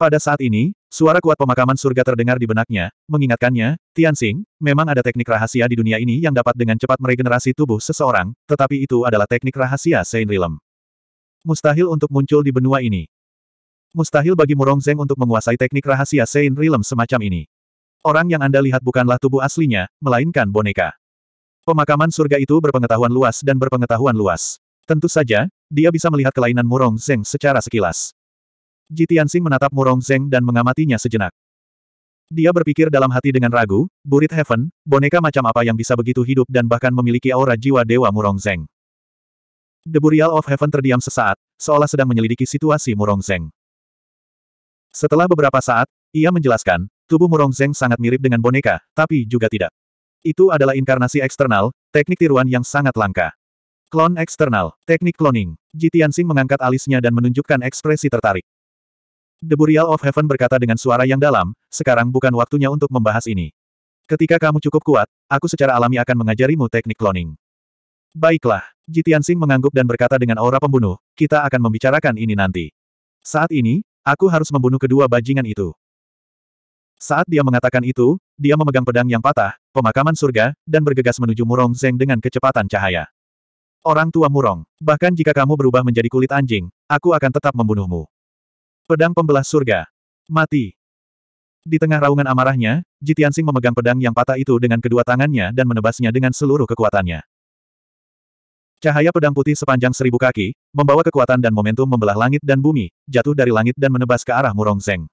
Pada saat ini, suara kuat pemakaman surga terdengar di benaknya, mengingatkannya, Tianxing, memang ada teknik rahasia di dunia ini yang dapat dengan cepat meregenerasi tubuh seseorang, tetapi itu adalah teknik rahasia Saint Realm. Mustahil untuk muncul di benua ini. Mustahil bagi Murong Zeng untuk menguasai teknik rahasia Saint Realm semacam ini. Orang yang Anda lihat bukanlah tubuh aslinya, melainkan boneka. Pemakaman surga itu berpengetahuan luas dan berpengetahuan luas. Tentu saja, dia bisa melihat kelainan Murong Zeng secara sekilas. Ji Tianxing menatap Murong Zeng dan mengamatinya sejenak. Dia berpikir dalam hati dengan ragu, Burit Heaven, boneka macam apa yang bisa begitu hidup dan bahkan memiliki aura jiwa Dewa Murong Zeng. The Burial of Heaven terdiam sesaat, seolah sedang menyelidiki situasi Murong Zeng. Setelah beberapa saat, ia menjelaskan, tubuh Murong Zeng sangat mirip dengan boneka, tapi juga tidak. Itu adalah inkarnasi eksternal, teknik tiruan yang sangat langka. Klon eksternal, teknik cloning. Ji Tianxing mengangkat alisnya dan menunjukkan ekspresi tertarik. The Burial of Heaven berkata dengan suara yang dalam, sekarang bukan waktunya untuk membahas ini. Ketika kamu cukup kuat, aku secara alami akan mengajarimu teknik cloning. Baiklah, Jitiansing mengangguk dan berkata dengan aura pembunuh, kita akan membicarakan ini nanti. Saat ini, aku harus membunuh kedua bajingan itu. Saat dia mengatakan itu, dia memegang pedang yang patah, pemakaman surga, dan bergegas menuju Murong Zeng dengan kecepatan cahaya. Orang tua Murong, bahkan jika kamu berubah menjadi kulit anjing, aku akan tetap membunuhmu. Pedang Pembelah Surga. Mati. Di tengah raungan amarahnya, Jitiansing memegang pedang yang patah itu dengan kedua tangannya dan menebasnya dengan seluruh kekuatannya. Cahaya pedang putih sepanjang seribu kaki, membawa kekuatan dan momentum membelah langit dan bumi, jatuh dari langit dan menebas ke arah Murong Zeng.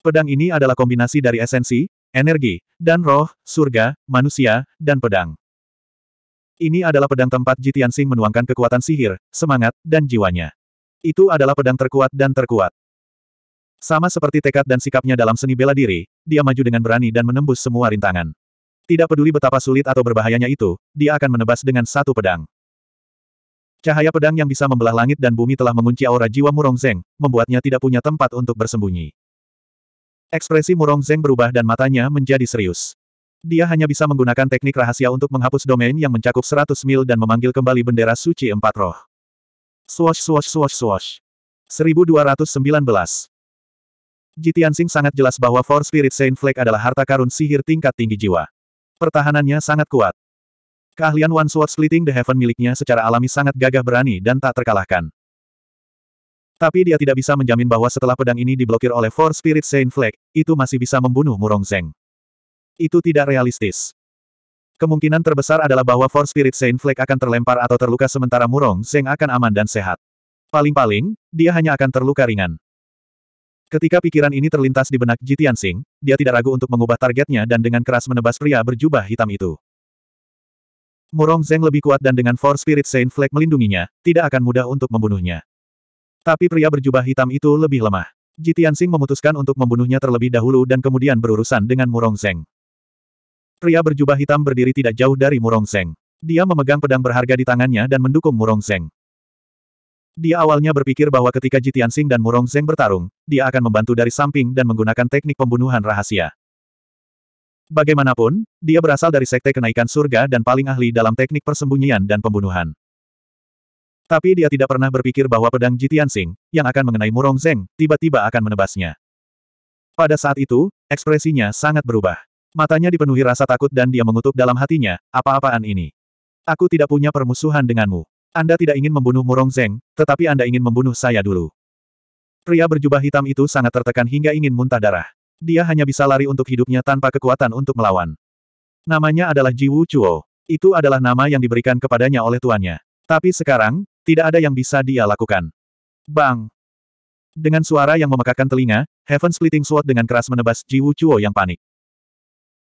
Pedang ini adalah kombinasi dari esensi, energi, dan roh, surga, manusia, dan pedang. Ini adalah pedang tempat Jitiansing menuangkan kekuatan sihir, semangat, dan jiwanya. Itu adalah pedang terkuat dan terkuat. Sama seperti tekad dan sikapnya dalam seni bela diri, dia maju dengan berani dan menembus semua rintangan. Tidak peduli betapa sulit atau berbahayanya itu, dia akan menebas dengan satu pedang. Cahaya pedang yang bisa membelah langit dan bumi telah mengunci aura jiwa Murong Zeng, membuatnya tidak punya tempat untuk bersembunyi. Ekspresi Murong Zeng berubah dan matanya menjadi serius. Dia hanya bisa menggunakan teknik rahasia untuk menghapus domain yang mencakup 100 mil dan memanggil kembali bendera suci empat roh. Swash swash swash swash. 1219. Jitiansing sangat jelas bahwa Four Spirit Saint Flag adalah harta karun sihir tingkat tinggi jiwa. Pertahanannya sangat kuat. Keahlian One Sword Splitting the Heaven miliknya secara alami sangat gagah berani dan tak terkalahkan. Tapi dia tidak bisa menjamin bahwa setelah pedang ini diblokir oleh Four Spirit Saint Flag, itu masih bisa membunuh Murong Zeng. Itu tidak realistis. Kemungkinan terbesar adalah bahwa Four Spirit Saint Flake akan terlempar atau terluka sementara Murong Zeng akan aman dan sehat. Paling-paling, dia hanya akan terluka ringan. Ketika pikiran ini terlintas di benak Jitian Tianxing, dia tidak ragu untuk mengubah targetnya dan dengan keras menebas pria berjubah hitam itu. Murong Zeng lebih kuat dan dengan Four Spirit Saint Flake melindunginya, tidak akan mudah untuk membunuhnya. Tapi pria berjubah hitam itu lebih lemah. Jitian Tianxing memutuskan untuk membunuhnya terlebih dahulu dan kemudian berurusan dengan Murong Zeng. Pria berjubah hitam berdiri tidak jauh dari Murong Zeng. Dia memegang pedang berharga di tangannya dan mendukung Murong Zeng. Dia awalnya berpikir bahwa ketika Jitian Sing dan Murong Zeng bertarung, dia akan membantu dari samping dan menggunakan teknik pembunuhan rahasia. Bagaimanapun, dia berasal dari sekte kenaikan surga dan paling ahli dalam teknik persembunyian dan pembunuhan. Tapi dia tidak pernah berpikir bahwa pedang Jitian Sing, yang akan mengenai Murong Zeng, tiba-tiba akan menebasnya. Pada saat itu, ekspresinya sangat berubah. Matanya dipenuhi rasa takut dan dia mengutuk dalam hatinya, apa-apaan ini. Aku tidak punya permusuhan denganmu. Anda tidak ingin membunuh Murong Zeng, tetapi Anda ingin membunuh saya dulu. Pria berjubah hitam itu sangat tertekan hingga ingin muntah darah. Dia hanya bisa lari untuk hidupnya tanpa kekuatan untuk melawan. Namanya adalah Ji Wu Chuo. Itu adalah nama yang diberikan kepadanya oleh tuannya. Tapi sekarang, tidak ada yang bisa dia lakukan. Bang! Dengan suara yang memekakan telinga, Heaven Splitting Sword dengan keras menebas Ji Wu Chuo yang panik.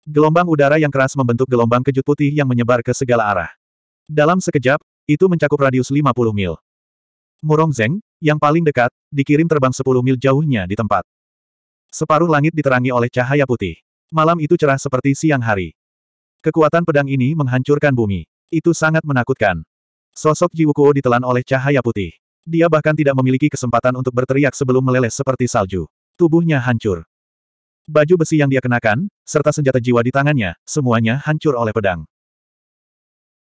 Gelombang udara yang keras membentuk gelombang kejut putih yang menyebar ke segala arah. Dalam sekejap, itu mencakup radius 50 mil. Murong Zeng, yang paling dekat, dikirim terbang 10 mil jauhnya di tempat. Separuh langit diterangi oleh cahaya putih. Malam itu cerah seperti siang hari. Kekuatan pedang ini menghancurkan bumi. Itu sangat menakutkan. Sosok Ji Wukuo ditelan oleh cahaya putih. Dia bahkan tidak memiliki kesempatan untuk berteriak sebelum meleleh seperti salju. Tubuhnya hancur. Baju besi yang dia kenakan, serta senjata jiwa di tangannya, semuanya hancur oleh pedang.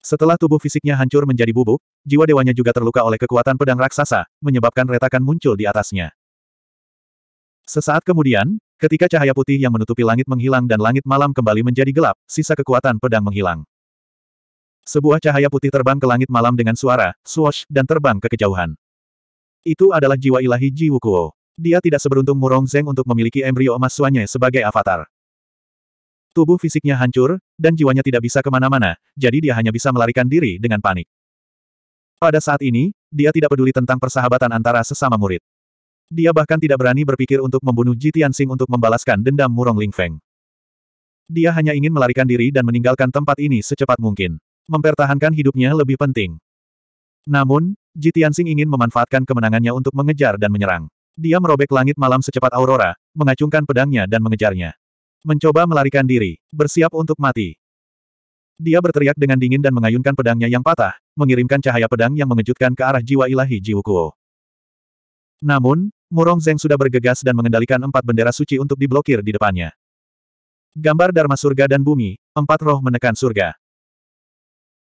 Setelah tubuh fisiknya hancur menjadi bubuk, jiwa dewanya juga terluka oleh kekuatan pedang raksasa, menyebabkan retakan muncul di atasnya. Sesaat kemudian, ketika cahaya putih yang menutupi langit menghilang dan langit malam kembali menjadi gelap, sisa kekuatan pedang menghilang. Sebuah cahaya putih terbang ke langit malam dengan suara, swosh dan terbang ke kejauhan. Itu adalah jiwa ilahi Ji Wukuo. Dia tidak seberuntung Murong Zeng untuk memiliki embrio emas suanya sebagai avatar. Tubuh fisiknya hancur, dan jiwanya tidak bisa kemana-mana, jadi dia hanya bisa melarikan diri dengan panik. Pada saat ini, dia tidak peduli tentang persahabatan antara sesama murid. Dia bahkan tidak berani berpikir untuk membunuh Ji Tianxing untuk membalaskan dendam Murong Lingfeng. Dia hanya ingin melarikan diri dan meninggalkan tempat ini secepat mungkin. Mempertahankan hidupnya lebih penting. Namun, Ji Tianxing ingin memanfaatkan kemenangannya untuk mengejar dan menyerang. Dia merobek langit malam secepat aurora, mengacungkan pedangnya dan mengejarnya. Mencoba melarikan diri, bersiap untuk mati. Dia berteriak dengan dingin dan mengayunkan pedangnya yang patah, mengirimkan cahaya pedang yang mengejutkan ke arah jiwa ilahi Jiwukuo. Namun, Murong Zeng sudah bergegas dan mengendalikan empat bendera suci untuk diblokir di depannya. Gambar Dharma Surga dan Bumi, empat roh menekan surga.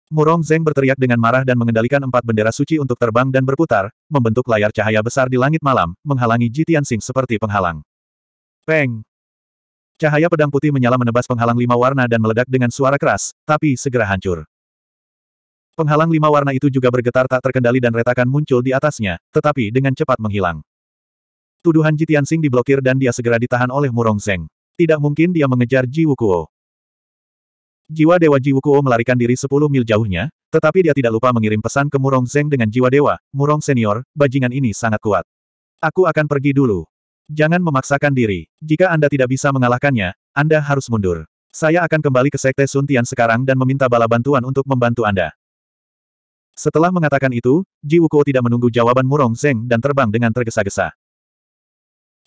Murong Zeng berteriak dengan marah dan mengendalikan empat bendera suci untuk terbang dan berputar, membentuk layar cahaya besar di langit malam, menghalangi Ji Tianxing seperti penghalang. Peng! Cahaya pedang putih menyala menebas penghalang lima warna dan meledak dengan suara keras, tapi segera hancur. Penghalang lima warna itu juga bergetar tak terkendali dan retakan muncul di atasnya, tetapi dengan cepat menghilang. Tuduhan Ji Tianxing diblokir dan dia segera ditahan oleh Murong Zeng. Tidak mungkin dia mengejar Ji Wukuo. Jiwa Dewa Jiwukuo melarikan diri 10 mil jauhnya, tetapi dia tidak lupa mengirim pesan ke Murong Zeng dengan Jiwa Dewa, Murong Senior, bajingan ini sangat kuat. Aku akan pergi dulu. Jangan memaksakan diri. Jika Anda tidak bisa mengalahkannya, Anda harus mundur. Saya akan kembali ke Sekte Sun Tian sekarang dan meminta bala bantuan untuk membantu Anda. Setelah mengatakan itu, Ji Wukuo tidak menunggu jawaban Murong Zeng dan terbang dengan tergesa-gesa.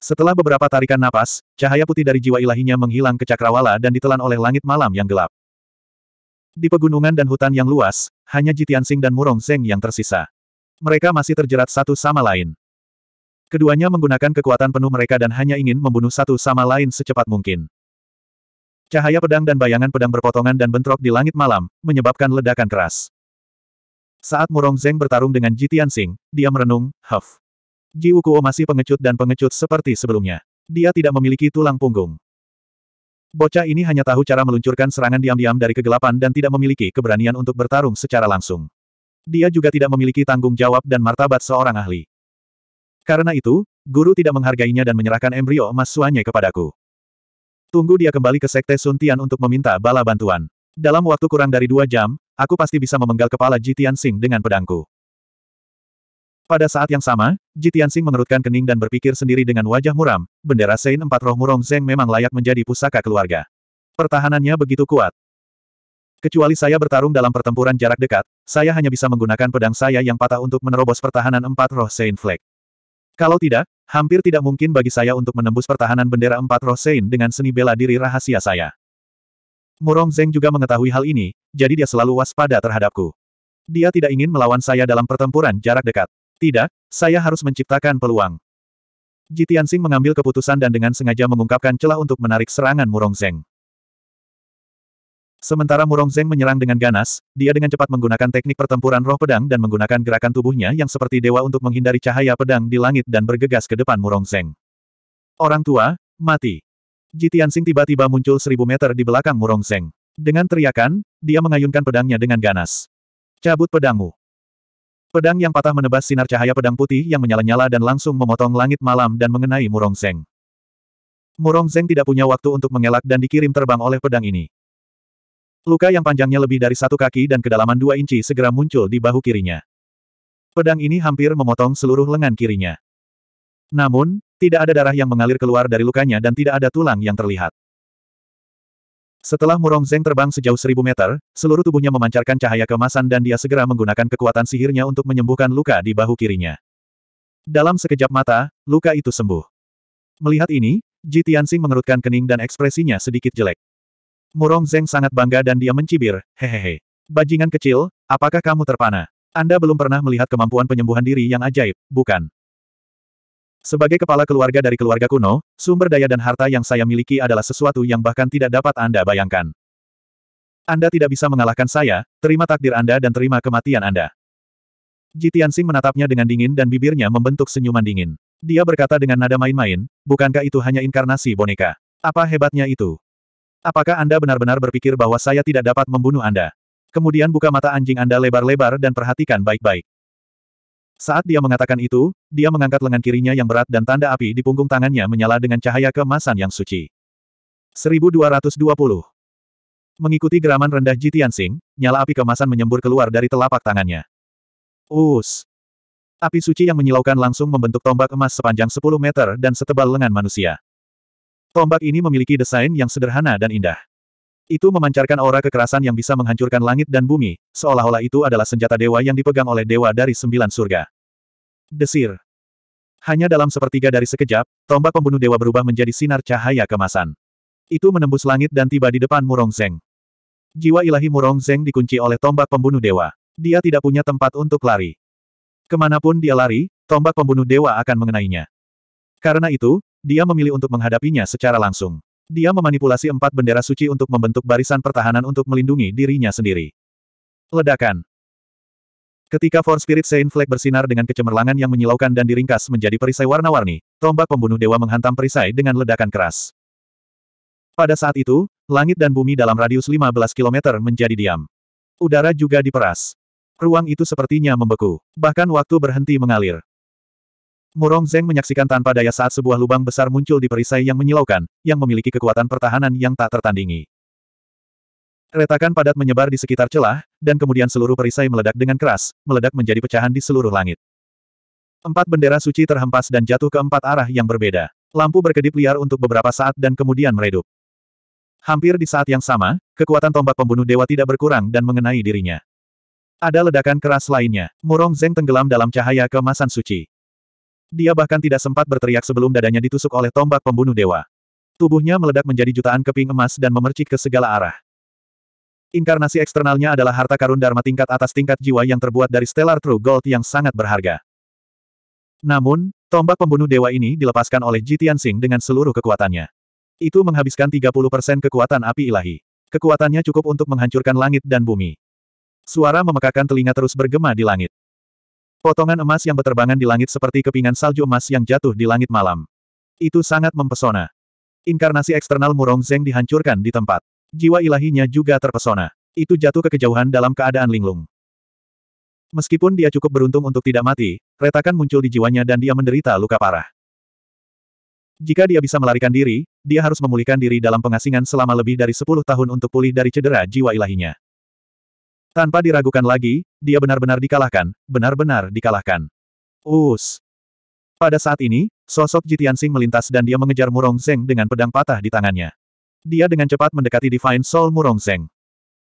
Setelah beberapa tarikan napas, cahaya putih dari jiwa ilahinya menghilang ke cakrawala dan ditelan oleh langit malam yang gelap. Di pegunungan dan hutan yang luas, hanya Jitiansing dan Murong Zeng yang tersisa. Mereka masih terjerat satu sama lain. Keduanya menggunakan kekuatan penuh mereka dan hanya ingin membunuh satu sama lain secepat mungkin. Cahaya pedang dan bayangan pedang berpotongan dan bentrok di langit malam, menyebabkan ledakan keras. Saat Murong Zeng bertarung dengan Jitiansing, dia merenung, Huff. Ji Wukuo masih pengecut dan pengecut seperti sebelumnya. Dia tidak memiliki tulang punggung. Bocah ini hanya tahu cara meluncurkan serangan diam-diam dari kegelapan dan tidak memiliki keberanian untuk bertarung secara langsung. Dia juga tidak memiliki tanggung jawab dan martabat seorang ahli. Karena itu, guru tidak menghargainya dan menyerahkan embrio emas suanya kepadaku. Tunggu dia kembali ke Sekte Suntian untuk meminta bala bantuan. Dalam waktu kurang dari dua jam, aku pasti bisa memenggal kepala Jitian Sing dengan pedangku. Pada saat yang sama, Jitiansing mengerutkan kening dan berpikir sendiri dengan wajah muram, bendera Sein Empat Roh Murong Zeng memang layak menjadi pusaka keluarga. Pertahanannya begitu kuat. Kecuali saya bertarung dalam pertempuran jarak dekat, saya hanya bisa menggunakan pedang saya yang patah untuk menerobos pertahanan Empat Roh Sein Flag. Kalau tidak, hampir tidak mungkin bagi saya untuk menembus pertahanan bendera Empat Roh Sein dengan seni bela diri rahasia saya. Murong Zeng juga mengetahui hal ini, jadi dia selalu waspada terhadapku. Dia tidak ingin melawan saya dalam pertempuran jarak dekat. Tidak, saya harus menciptakan peluang. Jitiansing mengambil keputusan dan dengan sengaja mengungkapkan celah untuk menarik serangan Murong Zeng. Sementara Murong Zeng menyerang dengan ganas, dia dengan cepat menggunakan teknik pertempuran roh pedang dan menggunakan gerakan tubuhnya yang seperti dewa untuk menghindari cahaya pedang di langit dan bergegas ke depan Murong Zeng. Orang tua, mati. Jitiansing tiba-tiba muncul seribu meter di belakang Murong Zeng. Dengan teriakan, dia mengayunkan pedangnya dengan ganas. Cabut pedangmu. Pedang yang patah menebas sinar cahaya pedang putih yang menyala-nyala dan langsung memotong langit malam dan mengenai Murong Zeng. Murong Zeng tidak punya waktu untuk mengelak dan dikirim terbang oleh pedang ini. Luka yang panjangnya lebih dari satu kaki dan kedalaman dua inci segera muncul di bahu kirinya. Pedang ini hampir memotong seluruh lengan kirinya. Namun, tidak ada darah yang mengalir keluar dari lukanya dan tidak ada tulang yang terlihat. Setelah Murong Zeng terbang sejauh seribu meter, seluruh tubuhnya memancarkan cahaya kemasan dan dia segera menggunakan kekuatan sihirnya untuk menyembuhkan luka di bahu kirinya. Dalam sekejap mata, luka itu sembuh. Melihat ini, Ji Tianxing mengerutkan kening dan ekspresinya sedikit jelek. Murong Zeng sangat bangga dan dia mencibir, hehehe. Bajingan kecil, apakah kamu terpana? Anda belum pernah melihat kemampuan penyembuhan diri yang ajaib, bukan? Sebagai kepala keluarga dari keluarga kuno, sumber daya dan harta yang saya miliki adalah sesuatu yang bahkan tidak dapat Anda bayangkan. Anda tidak bisa mengalahkan saya, terima takdir Anda dan terima kematian Anda. Jitiansing menatapnya dengan dingin dan bibirnya membentuk senyuman dingin. Dia berkata dengan nada main-main, bukankah itu hanya inkarnasi boneka? Apa hebatnya itu? Apakah Anda benar-benar berpikir bahwa saya tidak dapat membunuh Anda? Kemudian buka mata anjing Anda lebar-lebar dan perhatikan baik-baik. Saat dia mengatakan itu, dia mengangkat lengan kirinya yang berat dan tanda api di punggung tangannya menyala dengan cahaya kemasan yang suci. 1220 Mengikuti geraman rendah Jitian Sing, nyala api kemasan menyembur keluar dari telapak tangannya. Us! Api suci yang menyilaukan langsung membentuk tombak emas sepanjang 10 meter dan setebal lengan manusia. Tombak ini memiliki desain yang sederhana dan indah. Itu memancarkan aura kekerasan yang bisa menghancurkan langit dan bumi, seolah-olah itu adalah senjata dewa yang dipegang oleh dewa dari sembilan surga. Desir. Hanya dalam sepertiga dari sekejap, tombak pembunuh dewa berubah menjadi sinar cahaya kemasan. Itu menembus langit dan tiba di depan Murong Zeng. Jiwa ilahi Murong Zeng dikunci oleh tombak pembunuh dewa. Dia tidak punya tempat untuk lari. Kemanapun dia lari, tombak pembunuh dewa akan mengenainya. Karena itu, dia memilih untuk menghadapinya secara langsung. Dia memanipulasi empat bendera suci untuk membentuk barisan pertahanan untuk melindungi dirinya sendiri. Ledakan. Ketika Four Spirit Saint Flag bersinar dengan kecemerlangan yang menyilaukan dan diringkas menjadi perisai warna-warni, tombak pembunuh dewa menghantam perisai dengan ledakan keras. Pada saat itu, langit dan bumi dalam radius 15 km menjadi diam. Udara juga diperas. Ruang itu sepertinya membeku. Bahkan waktu berhenti mengalir. Murong Zeng menyaksikan tanpa daya saat sebuah lubang besar muncul di perisai yang menyilaukan, yang memiliki kekuatan pertahanan yang tak tertandingi. Retakan padat menyebar di sekitar celah, dan kemudian seluruh perisai meledak dengan keras, meledak menjadi pecahan di seluruh langit. Empat bendera suci terhempas dan jatuh ke empat arah yang berbeda. Lampu berkedip liar untuk beberapa saat dan kemudian meredup. Hampir di saat yang sama, kekuatan tombak pembunuh dewa tidak berkurang dan mengenai dirinya. Ada ledakan keras lainnya. Murong Zeng tenggelam dalam cahaya kemasan suci. Dia bahkan tidak sempat berteriak sebelum dadanya ditusuk oleh tombak pembunuh dewa. Tubuhnya meledak menjadi jutaan keping emas dan memercik ke segala arah. Inkarnasi eksternalnya adalah harta karun Dharma tingkat atas tingkat jiwa yang terbuat dari Stellar True Gold yang sangat berharga. Namun, tombak pembunuh dewa ini dilepaskan oleh Jitian Sing dengan seluruh kekuatannya. Itu menghabiskan 30% kekuatan api ilahi. Kekuatannya cukup untuk menghancurkan langit dan bumi. Suara memekakan telinga terus bergema di langit. Potongan emas yang berterbangan di langit seperti kepingan salju emas yang jatuh di langit malam. Itu sangat mempesona. Inkarnasi eksternal Murong Zeng dihancurkan di tempat. Jiwa ilahinya juga terpesona. Itu jatuh ke kejauhan dalam keadaan linglung. Meskipun dia cukup beruntung untuk tidak mati, retakan muncul di jiwanya dan dia menderita luka parah. Jika dia bisa melarikan diri, dia harus memulihkan diri dalam pengasingan selama lebih dari 10 tahun untuk pulih dari cedera jiwa ilahinya. Tanpa diragukan lagi, dia benar-benar dikalahkan, benar-benar dikalahkan. Us. Pada saat ini, sosok Jitiansing melintas dan dia mengejar Murong Zeng dengan pedang patah di tangannya. Dia dengan cepat mendekati Divine Soul Murong Zeng.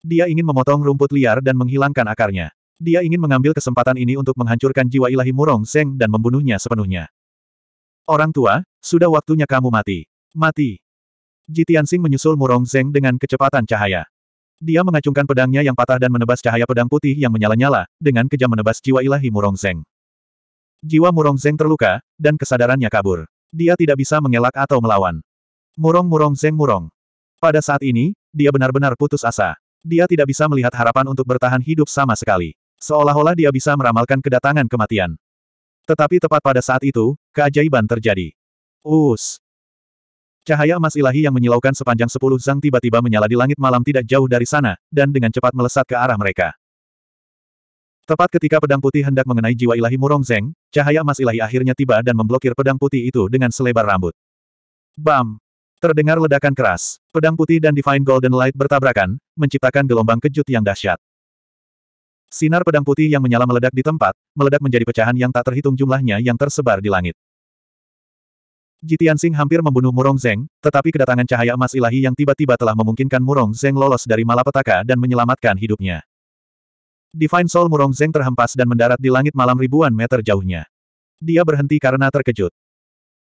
Dia ingin memotong rumput liar dan menghilangkan akarnya. Dia ingin mengambil kesempatan ini untuk menghancurkan jiwa ilahi Murong Zeng dan membunuhnya sepenuhnya. Orang tua, sudah waktunya kamu mati. Mati. Jitiansing menyusul Murong Zeng dengan kecepatan cahaya. Dia mengacungkan pedangnya yang patah dan menebas cahaya pedang putih yang menyala-nyala, dengan kejam menebas jiwa ilahi Murong Zeng. Jiwa Murong Zeng terluka, dan kesadarannya kabur. Dia tidak bisa mengelak atau melawan. Murong Murong Zeng Murong. Pada saat ini, dia benar-benar putus asa. Dia tidak bisa melihat harapan untuk bertahan hidup sama sekali. Seolah-olah dia bisa meramalkan kedatangan kematian. Tetapi tepat pada saat itu, keajaiban terjadi. Us Cahaya emas ilahi yang menyilaukan sepanjang sepuluh zang tiba-tiba menyala di langit malam tidak jauh dari sana, dan dengan cepat melesat ke arah mereka. Tepat ketika pedang putih hendak mengenai jiwa ilahi Murong Zeng, cahaya emas ilahi akhirnya tiba dan memblokir pedang putih itu dengan selebar rambut. Bam! Terdengar ledakan keras. Pedang putih dan Divine Golden Light bertabrakan, menciptakan gelombang kejut yang dahsyat. Sinar pedang putih yang menyala meledak di tempat, meledak menjadi pecahan yang tak terhitung jumlahnya yang tersebar di langit. Jitian Sing hampir membunuh Murong Zeng, tetapi kedatangan cahaya emas ilahi yang tiba-tiba telah memungkinkan Murong Zeng lolos dari malapetaka dan menyelamatkan hidupnya. Divine Soul Murong Zeng terhempas dan mendarat di langit malam ribuan meter jauhnya. Dia berhenti karena terkejut.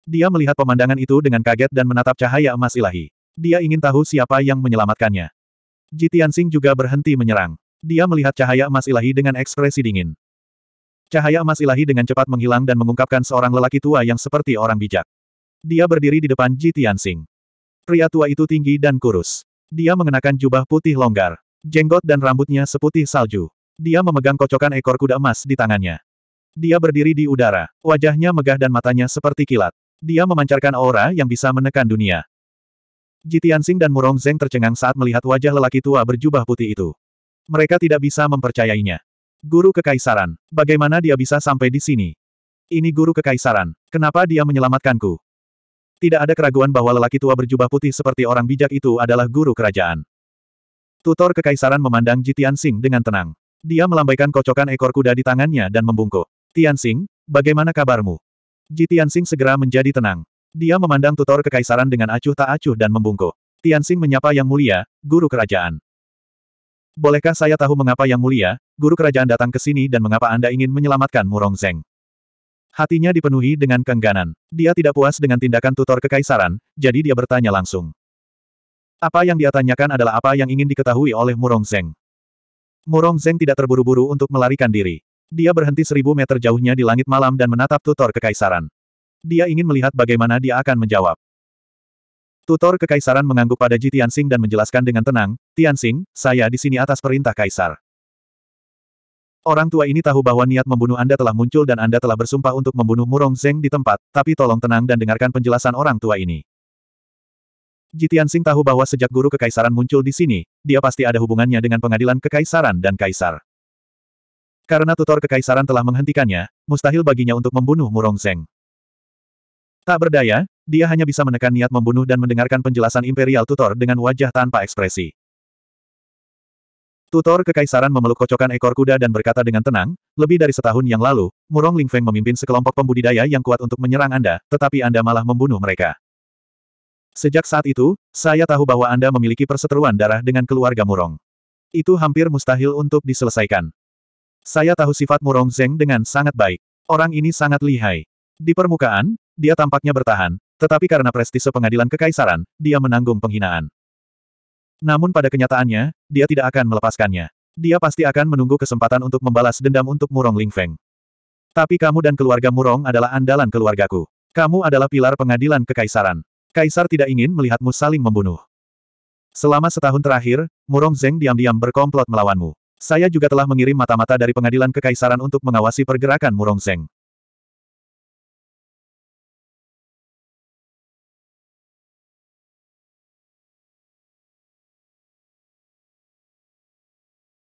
Dia melihat pemandangan itu dengan kaget dan menatap cahaya emas ilahi. Dia ingin tahu siapa yang menyelamatkannya. Jitian Sing juga berhenti menyerang. Dia melihat cahaya emas ilahi dengan ekspresi dingin. Cahaya emas ilahi dengan cepat menghilang dan mengungkapkan seorang lelaki tua yang seperti orang bijak. Dia berdiri di depan Ji Tianxing. Pria tua itu tinggi dan kurus. Dia mengenakan jubah putih longgar. Jenggot dan rambutnya seputih salju. Dia memegang kocokan ekor kuda emas di tangannya. Dia berdiri di udara. Wajahnya megah dan matanya seperti kilat. Dia memancarkan aura yang bisa menekan dunia. Ji Tianxing dan Murong Zeng tercengang saat melihat wajah lelaki tua berjubah putih itu. Mereka tidak bisa mempercayainya. Guru Kekaisaran, bagaimana dia bisa sampai di sini? Ini guru Kekaisaran, kenapa dia menyelamatkanku? Tidak ada keraguan bahwa lelaki tua berjubah putih seperti orang bijak itu adalah guru kerajaan. Tutor kekaisaran memandang Ji Tianxing dengan tenang. Dia melambaikan kocokan ekor kuda di tangannya dan membungkuk. Tianxing, bagaimana kabarmu? Ji Tianxing segera menjadi tenang. Dia memandang tutor kekaisaran dengan acuh tak acuh dan membungkuk. Tianxing menyapa Yang Mulia, guru kerajaan. Bolehkah saya tahu mengapa Yang Mulia, guru kerajaan datang ke sini dan mengapa Anda ingin menyelamatkan Murong Zeng? Hatinya dipenuhi dengan kengganan. Dia tidak puas dengan tindakan tutor kekaisaran, jadi dia bertanya langsung. Apa yang dia tanyakan adalah apa yang ingin diketahui oleh Murong Zeng. Murong Zeng tidak terburu-buru untuk melarikan diri. Dia berhenti seribu meter jauhnya di langit malam dan menatap tutor kekaisaran. Dia ingin melihat bagaimana dia akan menjawab. Tutor kekaisaran mengangguk pada Ji Tianxing dan menjelaskan dengan tenang, Tianxing, saya di sini atas perintah kaisar. Orang tua ini tahu bahwa niat membunuh Anda telah muncul dan Anda telah bersumpah untuk membunuh Murong Zeng di tempat, tapi tolong tenang dan dengarkan penjelasan orang tua ini. Jitian Sing tahu bahwa sejak guru kekaisaran muncul di sini, dia pasti ada hubungannya dengan pengadilan kekaisaran dan kaisar. Karena tutor kekaisaran telah menghentikannya, mustahil baginya untuk membunuh Murong Zeng. Tak berdaya, dia hanya bisa menekan niat membunuh dan mendengarkan penjelasan Imperial Tutor dengan wajah tanpa ekspresi. Tutor Kekaisaran memeluk kocokan ekor kuda dan berkata dengan tenang, lebih dari setahun yang lalu, Murong Lingfeng memimpin sekelompok pembudidaya yang kuat untuk menyerang Anda, tetapi Anda malah membunuh mereka. Sejak saat itu, saya tahu bahwa Anda memiliki perseteruan darah dengan keluarga Murong. Itu hampir mustahil untuk diselesaikan. Saya tahu sifat Murong Zeng dengan sangat baik. Orang ini sangat lihai. Di permukaan, dia tampaknya bertahan, tetapi karena prestise pengadilan kekaisaran, dia menanggung penghinaan. Namun pada kenyataannya, dia tidak akan melepaskannya. Dia pasti akan menunggu kesempatan untuk membalas dendam untuk Murong Lingfeng. Tapi kamu dan keluarga Murong adalah andalan keluargaku. Kamu adalah pilar pengadilan kekaisaran. Kaisar tidak ingin melihatmu saling membunuh. Selama setahun terakhir, Murong Zeng diam-diam berkomplot melawanmu. Saya juga telah mengirim mata-mata dari pengadilan kekaisaran untuk mengawasi pergerakan Murong Zeng.